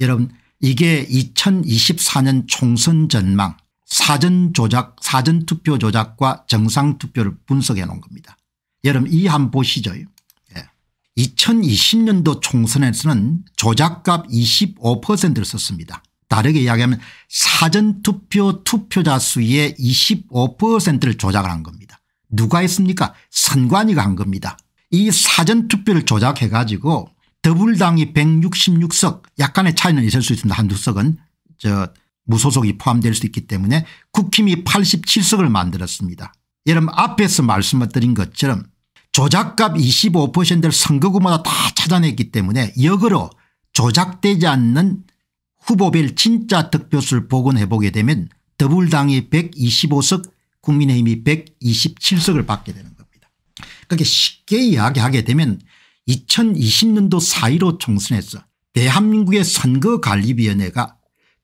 [SPEAKER 1] 여러분 이게 2024년 총선 전망 사전 조작 사전투표 조작과 정상투표를 분석해 놓은 겁니다. 여러분 이한 보시죠. 2020년도 예. 총선에서는 조작값 25%를 썼습니다. 다르게 이야기하면 사전투표 투표자 수의 25%를 조작을 한 겁니다. 누가 했습니까? 선관위가 한 겁니다. 이 사전투표를 조작해 가지고 더불당이 166석 약간의 차이는 있을 수 있습니다. 한두 석은 저 무소속이 포함될 수 있기 때문에 국힘이 87석을 만들었습니다. 여러분 앞에서 말씀드린 것처럼 조작값 25%를 선거구마다 다 찾아냈기 때문에 역으로 조작되지 않는 후보별 진짜 득표수를 복원해 보게 되면 더불당이 125석 국민의힘이 127석을 받게 되는 겁니다. 그렇게 쉽게 이야기하게 되면 2020년도 4.15 총선에서 대한민국의 선거관리위원회가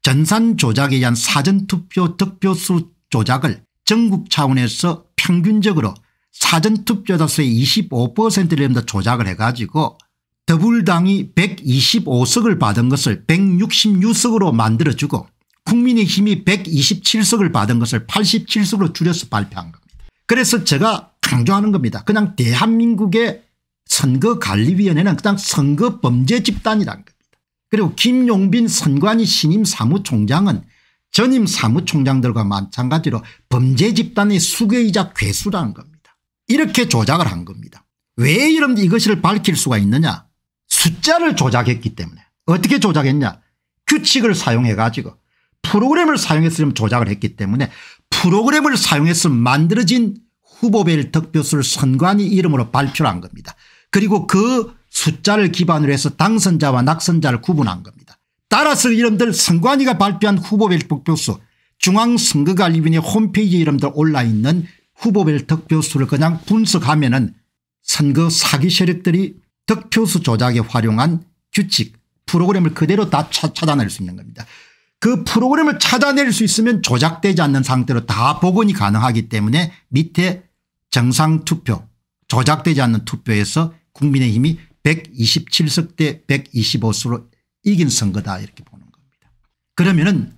[SPEAKER 1] 전산 조작에 의한 사전투표 득표수 조작을 전국 차원에서 평균적으로 사전투표자수의 25%를 넘다 조작을 해가지고 더불당이 125석을 받은 것을 166석으로 만들어주고 국민의힘이 127석을 받은 것을 87석으로 줄여서 발표한 겁니다. 그래서 제가 강조하는 겁니다. 그냥 대한민국의 선거관리위원회는 그냥 선거범죄 집단이란 겁니다. 그리고 김용빈 선관위 신임 사무총장은 전임 사무총장들과 마찬가지로 범죄 집단의 수괴이자 괴수라는 겁니다. 이렇게 조작을 한 겁니다. 왜 이런 이것을 밝힐 수가 있느냐 숫자를 조작했기 때문에 어떻게 조작했냐 규칙을 사용해 가지고 프로그램을 사용했으면 조작을 했기 때문에 프로그램을 사용해서 만들어진 후보별 득표수를 선관위 이름으로 발표를 한 겁니다. 그리고 그 숫자를 기반으로 해서 당선자와 낙선자를 구분한 겁니다. 따라서 이름들 선관위가 발표한 후보별 득표수 중앙선거관리위원회 홈페이지 이름들 올라있는 후보별 득표수를 그냥 분석하면 은 선거 사기 세력들이 득표수 조작에 활용한 규칙 프로그램을 그대로 다 찾아낼 수 있는 겁니다. 그 프로그램을 찾아낼 수 있으면 조작되지 않는 상태로 다 복원이 가능하기 때문에 밑에 정상투표 조작되지 않는 투표에서 국민의힘이 127석 대1 2 5석으로 이긴 선거다 이렇게 보는 겁니다. 그러면 은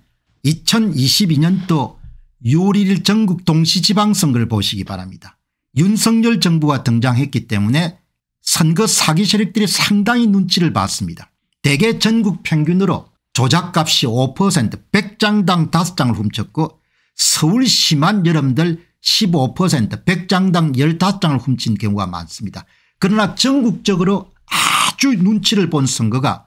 [SPEAKER 1] 2022년도 6월 전국 동시지방선거를 보시기 바랍니다. 윤석열 정부가 등장했기 때문에 선거 사기 세력들이 상당히 눈치를 봤습니다. 대개 전국 평균으로 조작값이 5% 100장당 5장을 훔쳤고 서울시만 여러분들 15% 100장당 15장을 훔친 경우가 많습니다. 그러나 전국적으로 아주 눈치를 본 선거가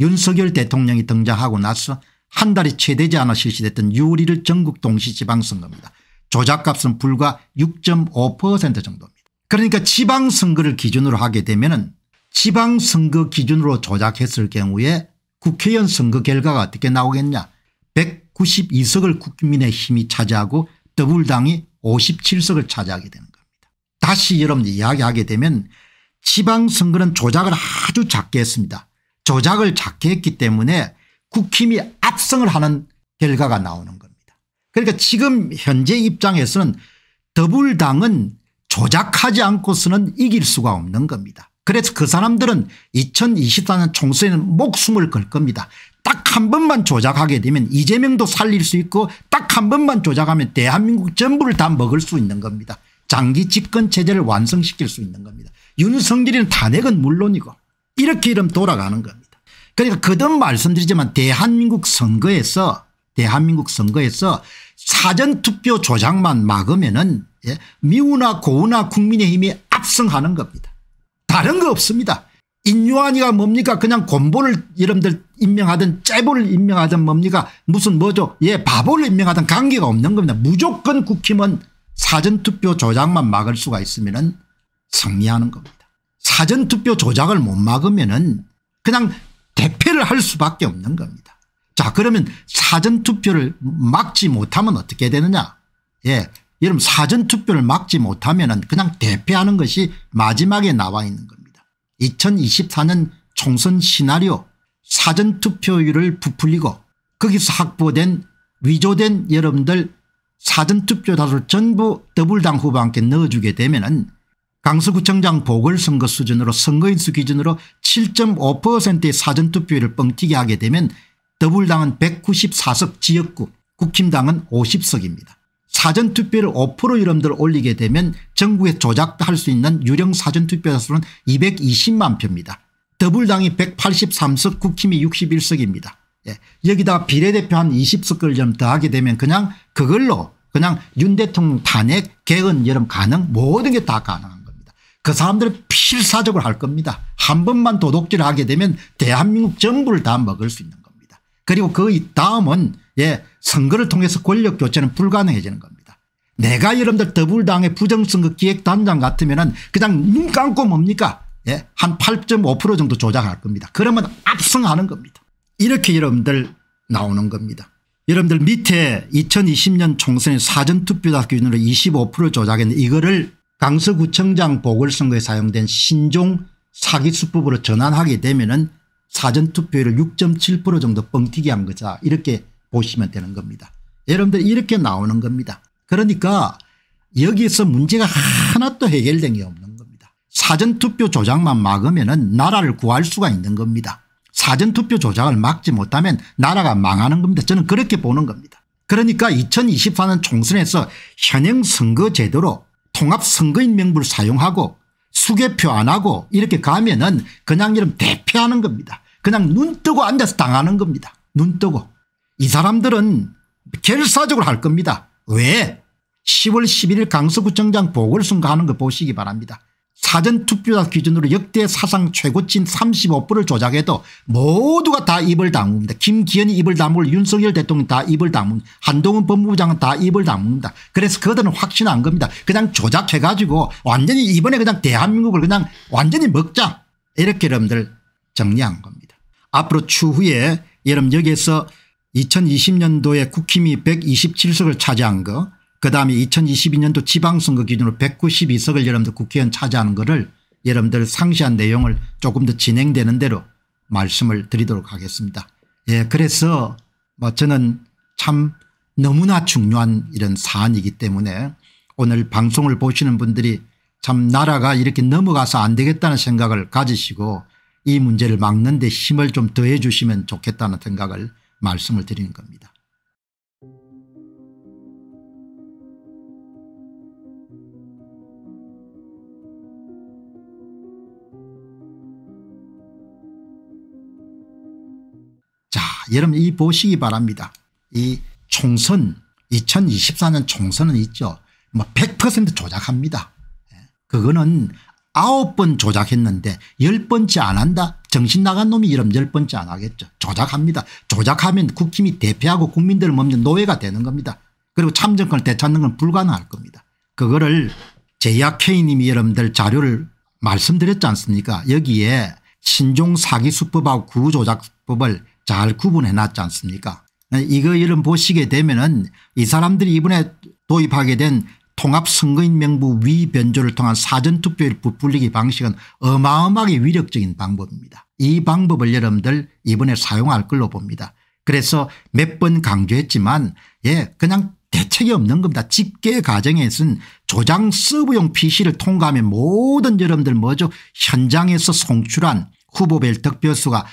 [SPEAKER 1] 윤석열 대통령이 등장하고 나서 한 달이 채 되지 않아 실시됐던 6월 1일 전국 동시지방선거입니다. 조작값은 불과 6.5% 정도입니다. 그러니까 지방선거를 기준으로 하게 되면 은 지방선거 기준으로 조작했을 경우에 국회의원 선거 결과가 어떻게 나오겠냐 192석을 국민의힘이 차지하고 더불당이 57석을 차지하게 되는 겁니다. 다시 여러분 이야기하게 되면 지방선거는 조작을 아주 작게 했습니다. 조작을 작게 했기 때문에 국힘이 압승을 하는 결과가 나오는 겁니다. 그러니까 지금 현재 입장에서는 더불당은 조작하지 않고서는 이길 수가 없는 겁니다. 그래서 그 사람들은 2024년 총선에는 목숨을 걸 겁니다. 딱 한 번만 조작하게 되면 이재명도 살릴 수 있고 딱 한 번만 조작하면 대한민국 전부를 다 먹을 수 있는 겁니다. 장기 집권 체제를 완성시킬 수 있는 겁니다. 윤석열이는 탄핵은 물론이고 이렇게 이름 돌아가는 겁니다. 그러니까 그동 말씀드리지만 대한민국 선거에서 대한민국 선거에서 사전투표 조작만 막으면은 예, 미우나 고우나 국민의힘이 압승하는 겁니다. 다른 거 없습니다. 인유한이가 뭡니까 그냥 곤보를 이름들 임명하든 째보를 임명하든 뭡니까 무슨 뭐죠 예 바보를 임명하든 관계가 없는 겁니다. 무조건 국힘은 사전투표 조작만 막을 수가 있으면 은 승리하는 겁니다. 사전투표 조작을 못 막으면 은 그냥 대패를 할 수밖에 없는 겁니다. 자 그러면 사전투표를 막지 못하면 어떻게 되느냐 예, 여러분 사전투표를 막지 못하면 은 그냥 대패하는 것이 마지막에 나와 있는 겁니다. 2024년 총선 시나리오 사전투표율을 부풀리고 거기서 확보된 위조된 여러분들 사전투표자를 전부 더블당 후보한테 넣어주게 되면 은 강서구청장 보궐선거 수준으로 선거인수 기준으로 7.5%의 사전투표율을 뻥튀기 하게 되면 더불당은 194석 지역구 국힘당은 50석입니다. 사전투표를 5% 이름들 올리게 되면 정부에 조작할 수 있는 유령 사전투표자 수는 220만 표입니다. 더불당이 183석 국힘이 61석입니다. 예. 여기다 비례대표 한 20석을 좀 더하게 되면 그냥 그걸로 그냥 윤 대통령 탄핵 개헌 여름 가능 모든 게 다 가능합니다. 그 사람들 필사적으로 할 겁니다. 한 번만 도둑질 을 하게 되면 대한민국 전부를 다 먹을 수 있는 겁니다. 그리고 그 다음은 예 선거를 통해서 권력 교체는 불가능해지는 겁니다. 내가 여러분들 더불당의 부정선거 기획단장 같으면 은 그냥 눈 감고 뭡니까 예, 한 8.5% 정도 조작할 겁니다. 그러면 압승하는 겁니다. 이렇게 여러분들 나오는 겁니다. 여러분들 밑에 2020년 총선의 사전투표자 기준으로 25% 조작했는데 이거를 강서구청장 보궐선거에 사용된 신종 사기수법으로 전환하게 되면 은 사전투표율을 6.7% 정도 뻥튀기 한 거다 이렇게 보시면 되는 겁니다. 여러분들 이렇게 나오는 겁니다. 그러니까 여기에서 문제가 하나도 해결된 게 없는 겁니다. 사전투표 조작만 막으면 은 나라를 구할 수가 있는 겁니다. 사전투표 조작을 막지 못하면 나라가 망하는 겁니다. 저는 그렇게 보는 겁니다. 그러니까 2024년 총선에서 현행 선거제도로 통합선거인 명부를 사용하고 수개표 안 하고 이렇게 가면은 그냥 이런 대표하는 겁니다. 그냥 눈 뜨고 앉아서 당하는 겁니다. 눈 뜨고. 이 사람들은 결사적으로 할 겁니다. 왜? 10월 11일 강서구청장 보궐선거 하는 거 보시기 바랍니다. 사전투표자 기준으로 역대 사상 최고치인 35%를 조작해도 모두가 다 입을 다니다 김기현이 입을 다물 윤석열 대통령이 다 입을 다문 한동훈 법무부 장은 다 입을 다니다 그래서 그들은 확신한 겁니다. 그냥 조작해 가지고 완전히 이번에 그냥 대한민국을 그냥 완전히 먹자 이렇게 여러분들 정리한 겁니다. 앞으로 추후에 여러분 여기에서 2020년도에 국힘이 127석을 차지한 거 그다음에 2022년도 지방선거 기준으로 192석을 여러분들 국회의원 차지하는 것을 여러분들 상시한 내용을 조금 더 진행되는 대로 말씀을 드리도록 하겠습니다. 예, 그래서 뭐 저는 참 너무나 중요한 이런 사안이기 때문에 오늘 방송을 보시는 분들이 참 나라가 이렇게 넘어가서 안 되겠다는 생각을 가지시고 이 문제를 막는 데 힘을 좀 더해 주시면 좋겠다는 생각을 말씀을 드리는 겁니다. 여러분 이 보시기 바랍니다. 이 총선 2024년 총선은 있죠. 뭐 100% 조작합니다. 예. 그거는 아번 조작했는데 열 번째 안 한다 정신 나간 놈이 이러면 열 번째 안 하겠죠. 조작합니다. 조작하면 국힘이 대표하고 국민들 먹는 노예가 되는 겁니다. 그리고 참정권을 되찾는 건 불가능할 겁니다. 그거를 제약회의님이 여러분들 자료를 말씀드렸지 않습니까 여기에 신종 사기수법하고 구조작법을 잘 구분해 놨지 않습니까 이거 이름 보시게 되면은 이 사람들이 이번에 도입하게 된 통합선거인명부 위변조를 통한 사전투표율 부풀리기 방식은 어마어마하게 위력적인 방법입니다. 이 방법을 여러분들 이번에 사용할 걸로 봅니다. 그래서 몇 번 강조했지만 예 그냥 대책이 없는 겁니다. 집계 과정에서는 조장 서브용 PC를 통과하면 모든 여러분들 뭐죠 현장에서 송출한 후보 별 득표수가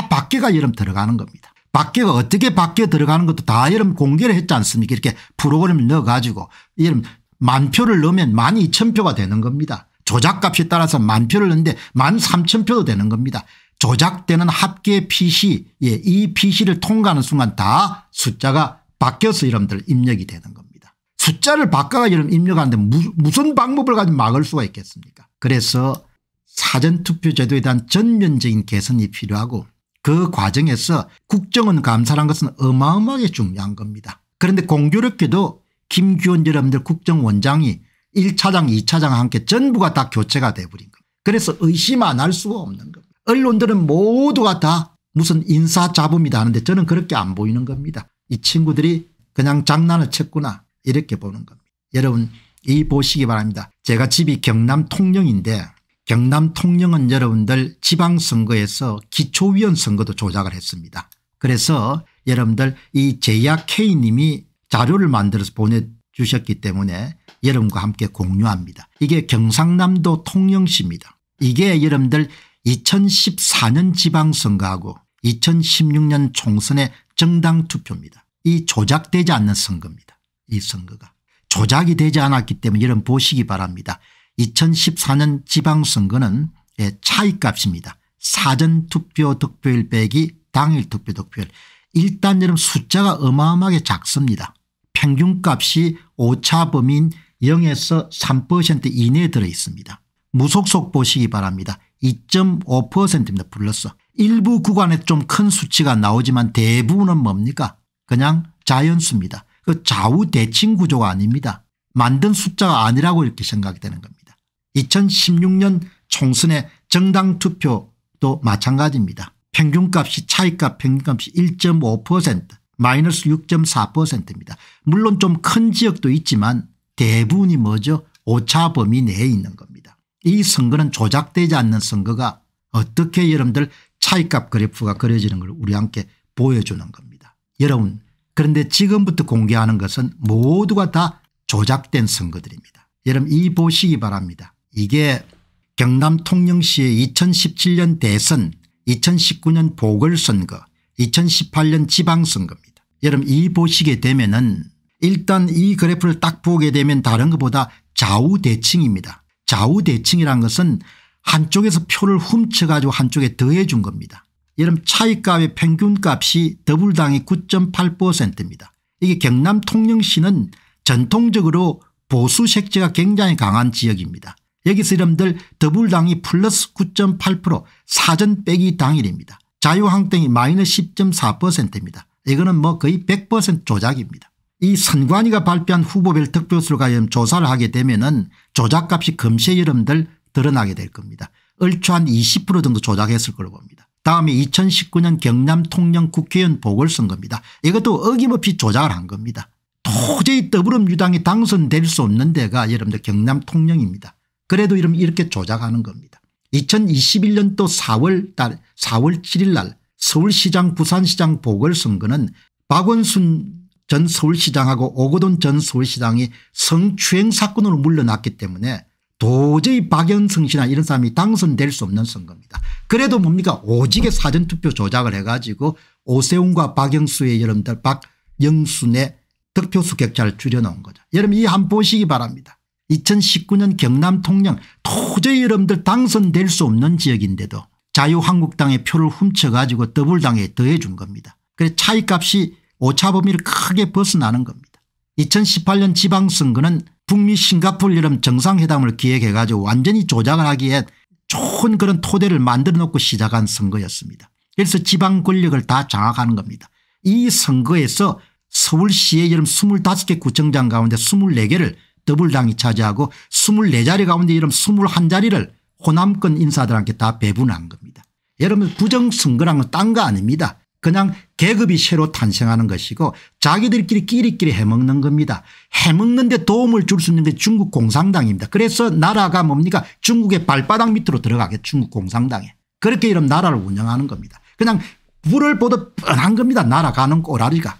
[SPEAKER 1] 다 밖에가 여름 들어가는 겁니다. 밖에가 어떻게 밖에 들어가는 것도 다 여름 공개를 했지 않습니까 이렇게 프로그램을 넣어 가지고 여름 만 표를 넣으면 만 이천 표가 되는 겁니다. 조작값에 따라서 만 표를 넣는데 만 삼천 표도 되는 겁니다. 조작되는 합계 PC 예, 이 PC를 통과하는 순간 다 숫자가 바뀌어서 여러분들 입력이 되는 겁니다. 숫자를 바꿔가 여러분 입력하는데 무, 무슨 방법을 가지고 막을 수가 있겠습니까 그래서 사전투표 제도에 대한 전면적인 개선이 필요하고 그 과정에서 국정원 감사란 것은 어마어마하게 중요한 겁니다. 그런데 공교롭게도 김기현 여러분들 국정원장이 1차장 2차장 함께 전부가 다 교체가 돼버린 겁니다. 그래서 의심 안 할 수가 없는 겁니다. 언론들은 모두가 다 무슨 인사 잡음이다 하는데 저는 그렇게 안 보이는 겁니다. 이 친구들이 그냥 장난을 쳤구나 이렇게 보는 겁니다. 여러분 이 보시기 바랍니다. 제가 집이 경남 통영인데 경남 통영은 여러분들 지방선거에서 기초위원 선거도 조작을 했습니다. 그래서 여러분들 이제약 K님이 자료를 만들어서 보내주셨기 때문에 여러분과 함께 공유합니다. 이게 경상남도 통영시입니다. 이게 여러분들 2014년 지방선거하고 2016년 총선의 정당 투표입니다. 이 조작되지 않는 선거입니다. 이 선거가. 조작이 되지 않았기 때문에 여러분 보시기 바랍니다. 2014년 지방선거는 예, 차이값입니다. 사전투표 득표율 빼기 당일 투표 득표율. 일단 여러분 숫자가 어마어마하게 작습니다. 평균값이 오차범인 0에서 3% 이내에 들어 있습니다. 무속속 보시기 바랍니다. 2.5%입니다. 플러스. 일부 구간에 좀 큰 수치가 나오지만 대부분은 뭡니까 그냥 자연수입니다. 그 좌우대칭 구조가 아닙니다. 만든 숫자가 아니라고 이렇게 생각이 되는 겁니다. 2016년 총선의 정당 투표도 마찬가지입니다. 평균값이 차이값 평균값이 1.5% 마이너스 6.4%입니다. 물론 좀 큰 지역도 있지만 대부분이 뭐죠 오차 범위 내에 있는 겁니다. 이 선거는 조작되지 않는 선거가 어떻게 여러분들 차이값 그래프가 그려지는 걸 우리 함께 보여주는 겁니다. 여러분 그런데 지금부터 공개하는 것은 모두가 다 조작된 선거들입니다. 여러분 이 보시기 바랍니다. 이게 경남 통영시의 2017년 대선 2019년 보궐선거 2018년 지방선거입니다. 여러분 이 보시게 되면 은 일단 이 그래프를 딱 보게 되면 다른 것보다 좌우대칭입니다. 좌우대칭이란 것은 한쪽에서 표를 훔쳐가지고 한쪽에 더해 준 겁니다. 여러분 차이값의 평균값이 더불당이 9.8%입니다. 이게 경남 통영시는 전통적으로 보수 색채가 굉장히 강한 지역입니다. 여기서 이름들 더불당이 플러스 9.8% 사전 빼기 당일입니다. 자유한국당이 마이너스 10.4%입니다. 이거는 뭐 거의 100% 조작입니다. 이 선관위가 발표한 후보별 득표수를 가염 조사를 하게 되면 은 조작값이 금세 이름들 드러나게 될 겁니다. 얼추 한 20% 정도 조작했을 걸로 봅니다. 다음에 2019년 경남 통영 국회의원 보궐선거입니다. 이것도 어김없이 조작을 한 겁니다. 도저히 더불어민주당이 당선될 수 없는 데가 여러분들 경남 통영입니다. 그래도 이름 이렇게 조작하는 겁니다. 2021년도 4월 달 4월 7일 날 서울시장 부산시장 보궐선거는 박원순 전 서울시장하고 오거돈 전 서울시장이 성추행 사건으로 물러났기 때문에 도저히 박연승 씨나 이런 사람이 당선될 수 없는 선거입니다. 그래도 뭡니까 오지게 사전투표 조작을 해가지고 오세훈과 박영수의 여러분들 박영순의 득표수 격차를 줄여놓은 거죠. 여러분 이한 보시기 바랍니다. 2019년 경남 통영 도저히 여러분들 당선될 수 없는 지역인데도 자유한국당의 표를 훔쳐가지고 더블당에 더해준 겁니다. 그래 차이값이 오차범위를 크게 벗어나는 겁니다. 2018년 지방선거는 북미 싱가폴 여름 정상회담을 기획해가지고 완전히 조작을 하기에 좋은 그런 토대를 만들어 놓고 시작한 선거였습니다. 그래서 지방 권력을 다 장악하는 겁니다. 이 선거에서 서울시의 여름 25개 구청장 가운데 24개를 더블당이 차지하고 24자리 가운데 이런 21자리를 호남권 인사들한테 다 배분한 겁니다. 여러분 부정선거란 건딴 거 아닙니다. 그냥 계급이 새로 탄생하는 것이고 자기들끼리 끼리끼리 해먹는 겁니다. 해먹는 데 도움을 줄 수 있는 게 중국 공산당입니다. 그래서 나라가 뭡니까 중국의 발바닥 밑으로 들어가게 중국 공산당에. 그렇게 이런 나라를 운영하는 겁니다. 그냥 불을 보듯 뻔한 겁니다. 날아가는 꼬라리가.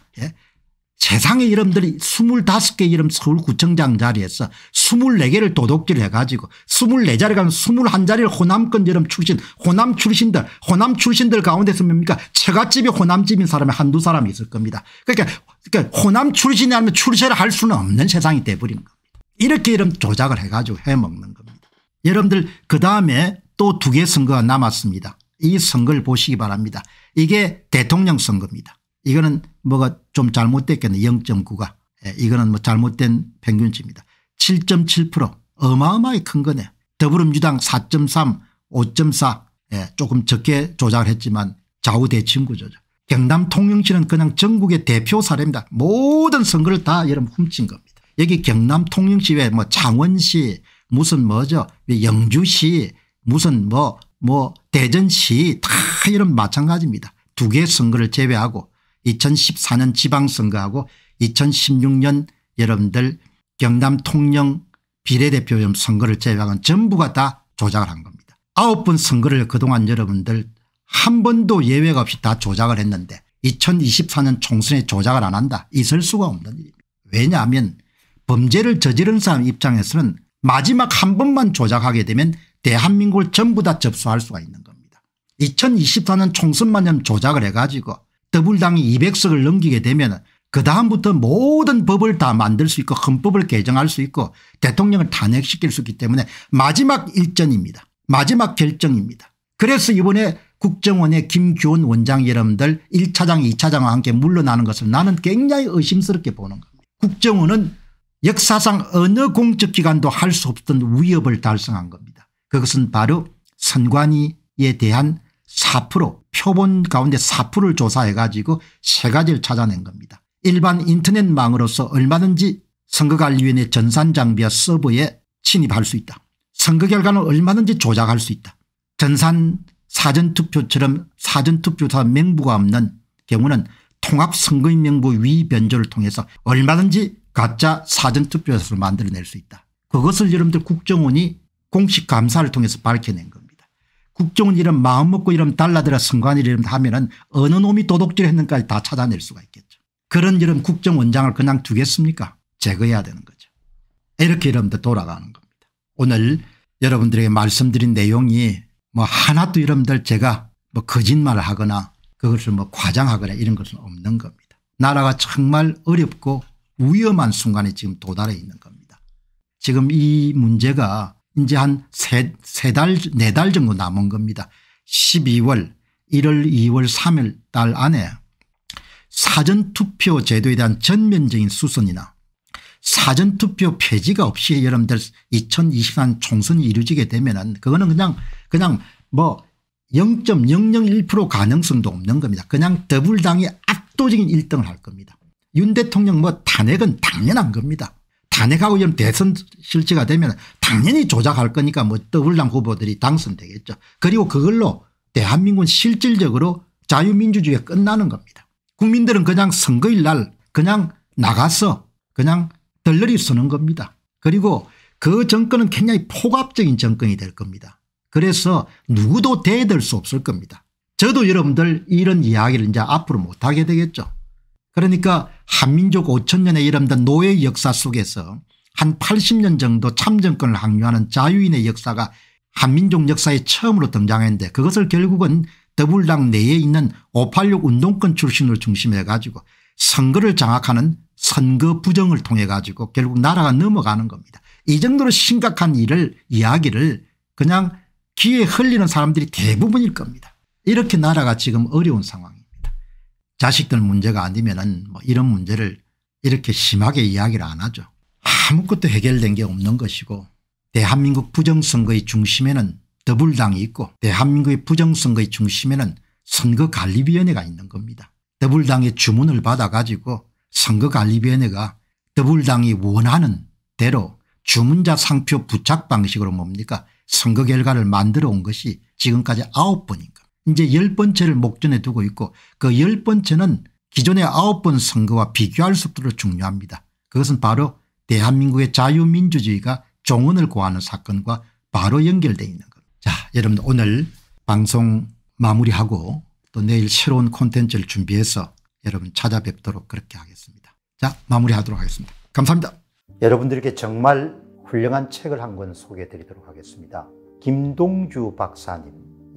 [SPEAKER 1] 세상에 이름들이 25개 이름 서울구청장 자리에서 24개를 도둑질 해가지고 24자리 가면 21자리를 호남권 이름 출신 호남 출신들 호남 출신들 가운데서 뭡니까 처갓집이 호남집인 사람이 한두 사람이 있을 겁니다. 그러니까, 그러니까 호남 출신이 아니면 출세를 할 수는 없는 세상이 돼버린 겁니다. 이렇게 이름 조작을 해가지고 해먹는 겁니다. 여러분들 그다음에 또 두 개 선거가 남았습니다. 이 선거를 보시기 바랍니다. 이게 대통령 선거입니다. 이거는 뭐가 좀 잘못됐겠네 0.9가 예, 이거는 뭐 잘못된 평균치입니다. 7.7% 어마어마하게 큰 거네. 더불어민주당 4.3 5.4 예, 조금 적게 조작했지만 을 좌우대칭 구조죠. 경남 통영시는 그냥 전국의 대표 사례입니다. 모든 선거를 다 여러분 훔친 겁니다. 여기 경남 통영시 외뭐 창원시 무슨 뭐죠 영주시 무슨 뭐뭐 뭐 대전시 다 이런 마찬가지입니다. 두 개 선거를 제외하고 2014년 지방선거하고 2016년 여러분들 경남 통영 비례대표 선거를 제외한 전부가 다 조작을 한 겁니다. 아홉 번 선거를 그동안 여러분들 한 번도 예외가 없이 다 조작을 했는데 2024년 총선에 조작을 안 한다. 있을 수가 없는 일입니다. 왜냐하면 범죄를 저지른 사람 입장에서는 마지막 한 번만 조작하게 되면 대한민국을 전부 다 접수할 수가 있는 겁니다. 2024년 총선만 좀 조작을 해가지고 더불당이 200석을 넘기게 되면 그다음부터 모든 법을 다 만들 수 있고 헌법을 개정할 수 있고 대통령을 탄핵시킬 수 있기 때문에 마지막 일전입니다. 마지막 결정입니다. 그래서 이번에 국정원의 김규원 원장 여러분들 1차장 2차장과 함께 물러나는 것을 나는 굉장히 의심스럽게 보는 겁니다. 국정원은 역사상 어느 공적기관도 할 수 없던 위협을 달성한 겁니다. 그것은 바로 선관위에 대한 4% 표본 가운데 사풀를 조사해 가지고 세 가지를 찾아낸 겁니다. 일반 인터넷망으로서 얼마든지 선거관리위원회 전산장비와 서버에 침입할 수 있다. 선거 결과는 얼마든지 조작할 수 있다. 전산 사전투표처럼 사전투표사 명부가 없는 경우는 통합선거인명부 위변조를 통해서 얼마든지 가짜 사전투표소를 만들어낼 수 있다. 그것을 여러분들 국정원이 공식 감사를 통해서 밝혀낸 겁니다. 국정원 이름 마음먹고 이름 달라들어 선관위 이름 하면은 어느 놈이 도둑질 했는가를 다 찾아낼 수가 있겠죠. 그런 이름 국정원장을 그냥 두겠습니까? 제거해야 되는 거죠. 이렇게 여러분들 돌아가는 겁니다. 오늘 여러분들에게 말씀드린 내용이 뭐 하나도 러분들 제가 뭐 거짓말을 하거나 그것을 뭐 과장하거나 이런 것은 없는 겁니다. 나라가 정말 어렵고 위험한 순간에 지금 도달해 있는 겁니다. 지금 이 문제가 이제 한 세달네달 네 정도 남은 겁니다. 12월 1월 2월 3일 달 안에 사전투표 제도에 대한 전면적인 수선이나 사전투표 폐지가 없이 여러분들 2023 총선이 이루어지게 되면 그거는 그냥 그냥 뭐 0.001% 가능성도 없는 겁니다. 그냥 더불당이 압도적인 1등을 할 겁니다. 윤 대통령 뭐 탄핵은 당연한 겁니다. 탄핵하고 이런 대선 실체가 되면 당연히 조작할 거니까 뭐 더블당 후보들이 당선되겠죠. 그리고 그걸로 대한민국은 실질적으로 자유민주주의가 끝나는 겁니다. 국민들은 그냥 선거일 날 그냥 나가서 그냥 덜러리 쓰는 겁니다. 그리고 그 정권은 굉장히 폭압적인 정권이 될 겁니다. 그래서 누구도 대들 수 없을 겁니다. 저도 여러분들 이런 이야기를 이제 앞으로 못하게 되겠죠. 그러니까 한민족 5천년에 이른된 노예 역사 속에서 한 80년 정도 참정권을 항유하는 자유인의 역사가 한민족 역사에 처음으로 등장했는데 그것을 결국은 더불당 내에 있는 586 운동권 출신을 중심해 가지고 선거를 장악하는 선거 부정을 통해 가지고 결국 나라가 넘어가는 겁니다. 이 정도로 심각한 일을 이야기를 그냥 귀에 흘리는 사람들이 대부분일 겁니다. 이렇게 나라가 지금 어려운 상황입니다. 자식들 문제가 아니면은 뭐 이런 문제를 이렇게 심하게 이야기를 안 하죠. 아무것도 해결된 게 없는 것이고 대한민국 부정선거의 중심에는 더불당이 있고 대한민국의 부정선거의 중심에는 선거관리위원회가 있는 겁니다. 더불당의 주문을 받아가지고 선거관리위원회가 더불당이 원하는 대로 주문자 상표 부착 방식으로 뭡니까 선거 결과를 만들어 온 것이 지금까지 아홉 번인 이제 열 번째를 목전에 두고 있고 그 열 번째는 기존의 아홉 번 선거와 비교할 수 없도록 중요합니다. 그것은 바로 대한민국의 자유민주주의가 종언을 고하는 사건과 바로 연결되어 있는 겁니다. 자 여러분 오늘 방송 마무리하고 또 내일 새로운 콘텐츠를 준비해서 여러분 찾아뵙도록 그렇게 하겠습니다. 자 마무리하도록 하겠습니다. 감사합니다. 여러분들께 정말 훌륭한 책을 한 권 소개해 드리도록 하겠습니다. 김동주 박사님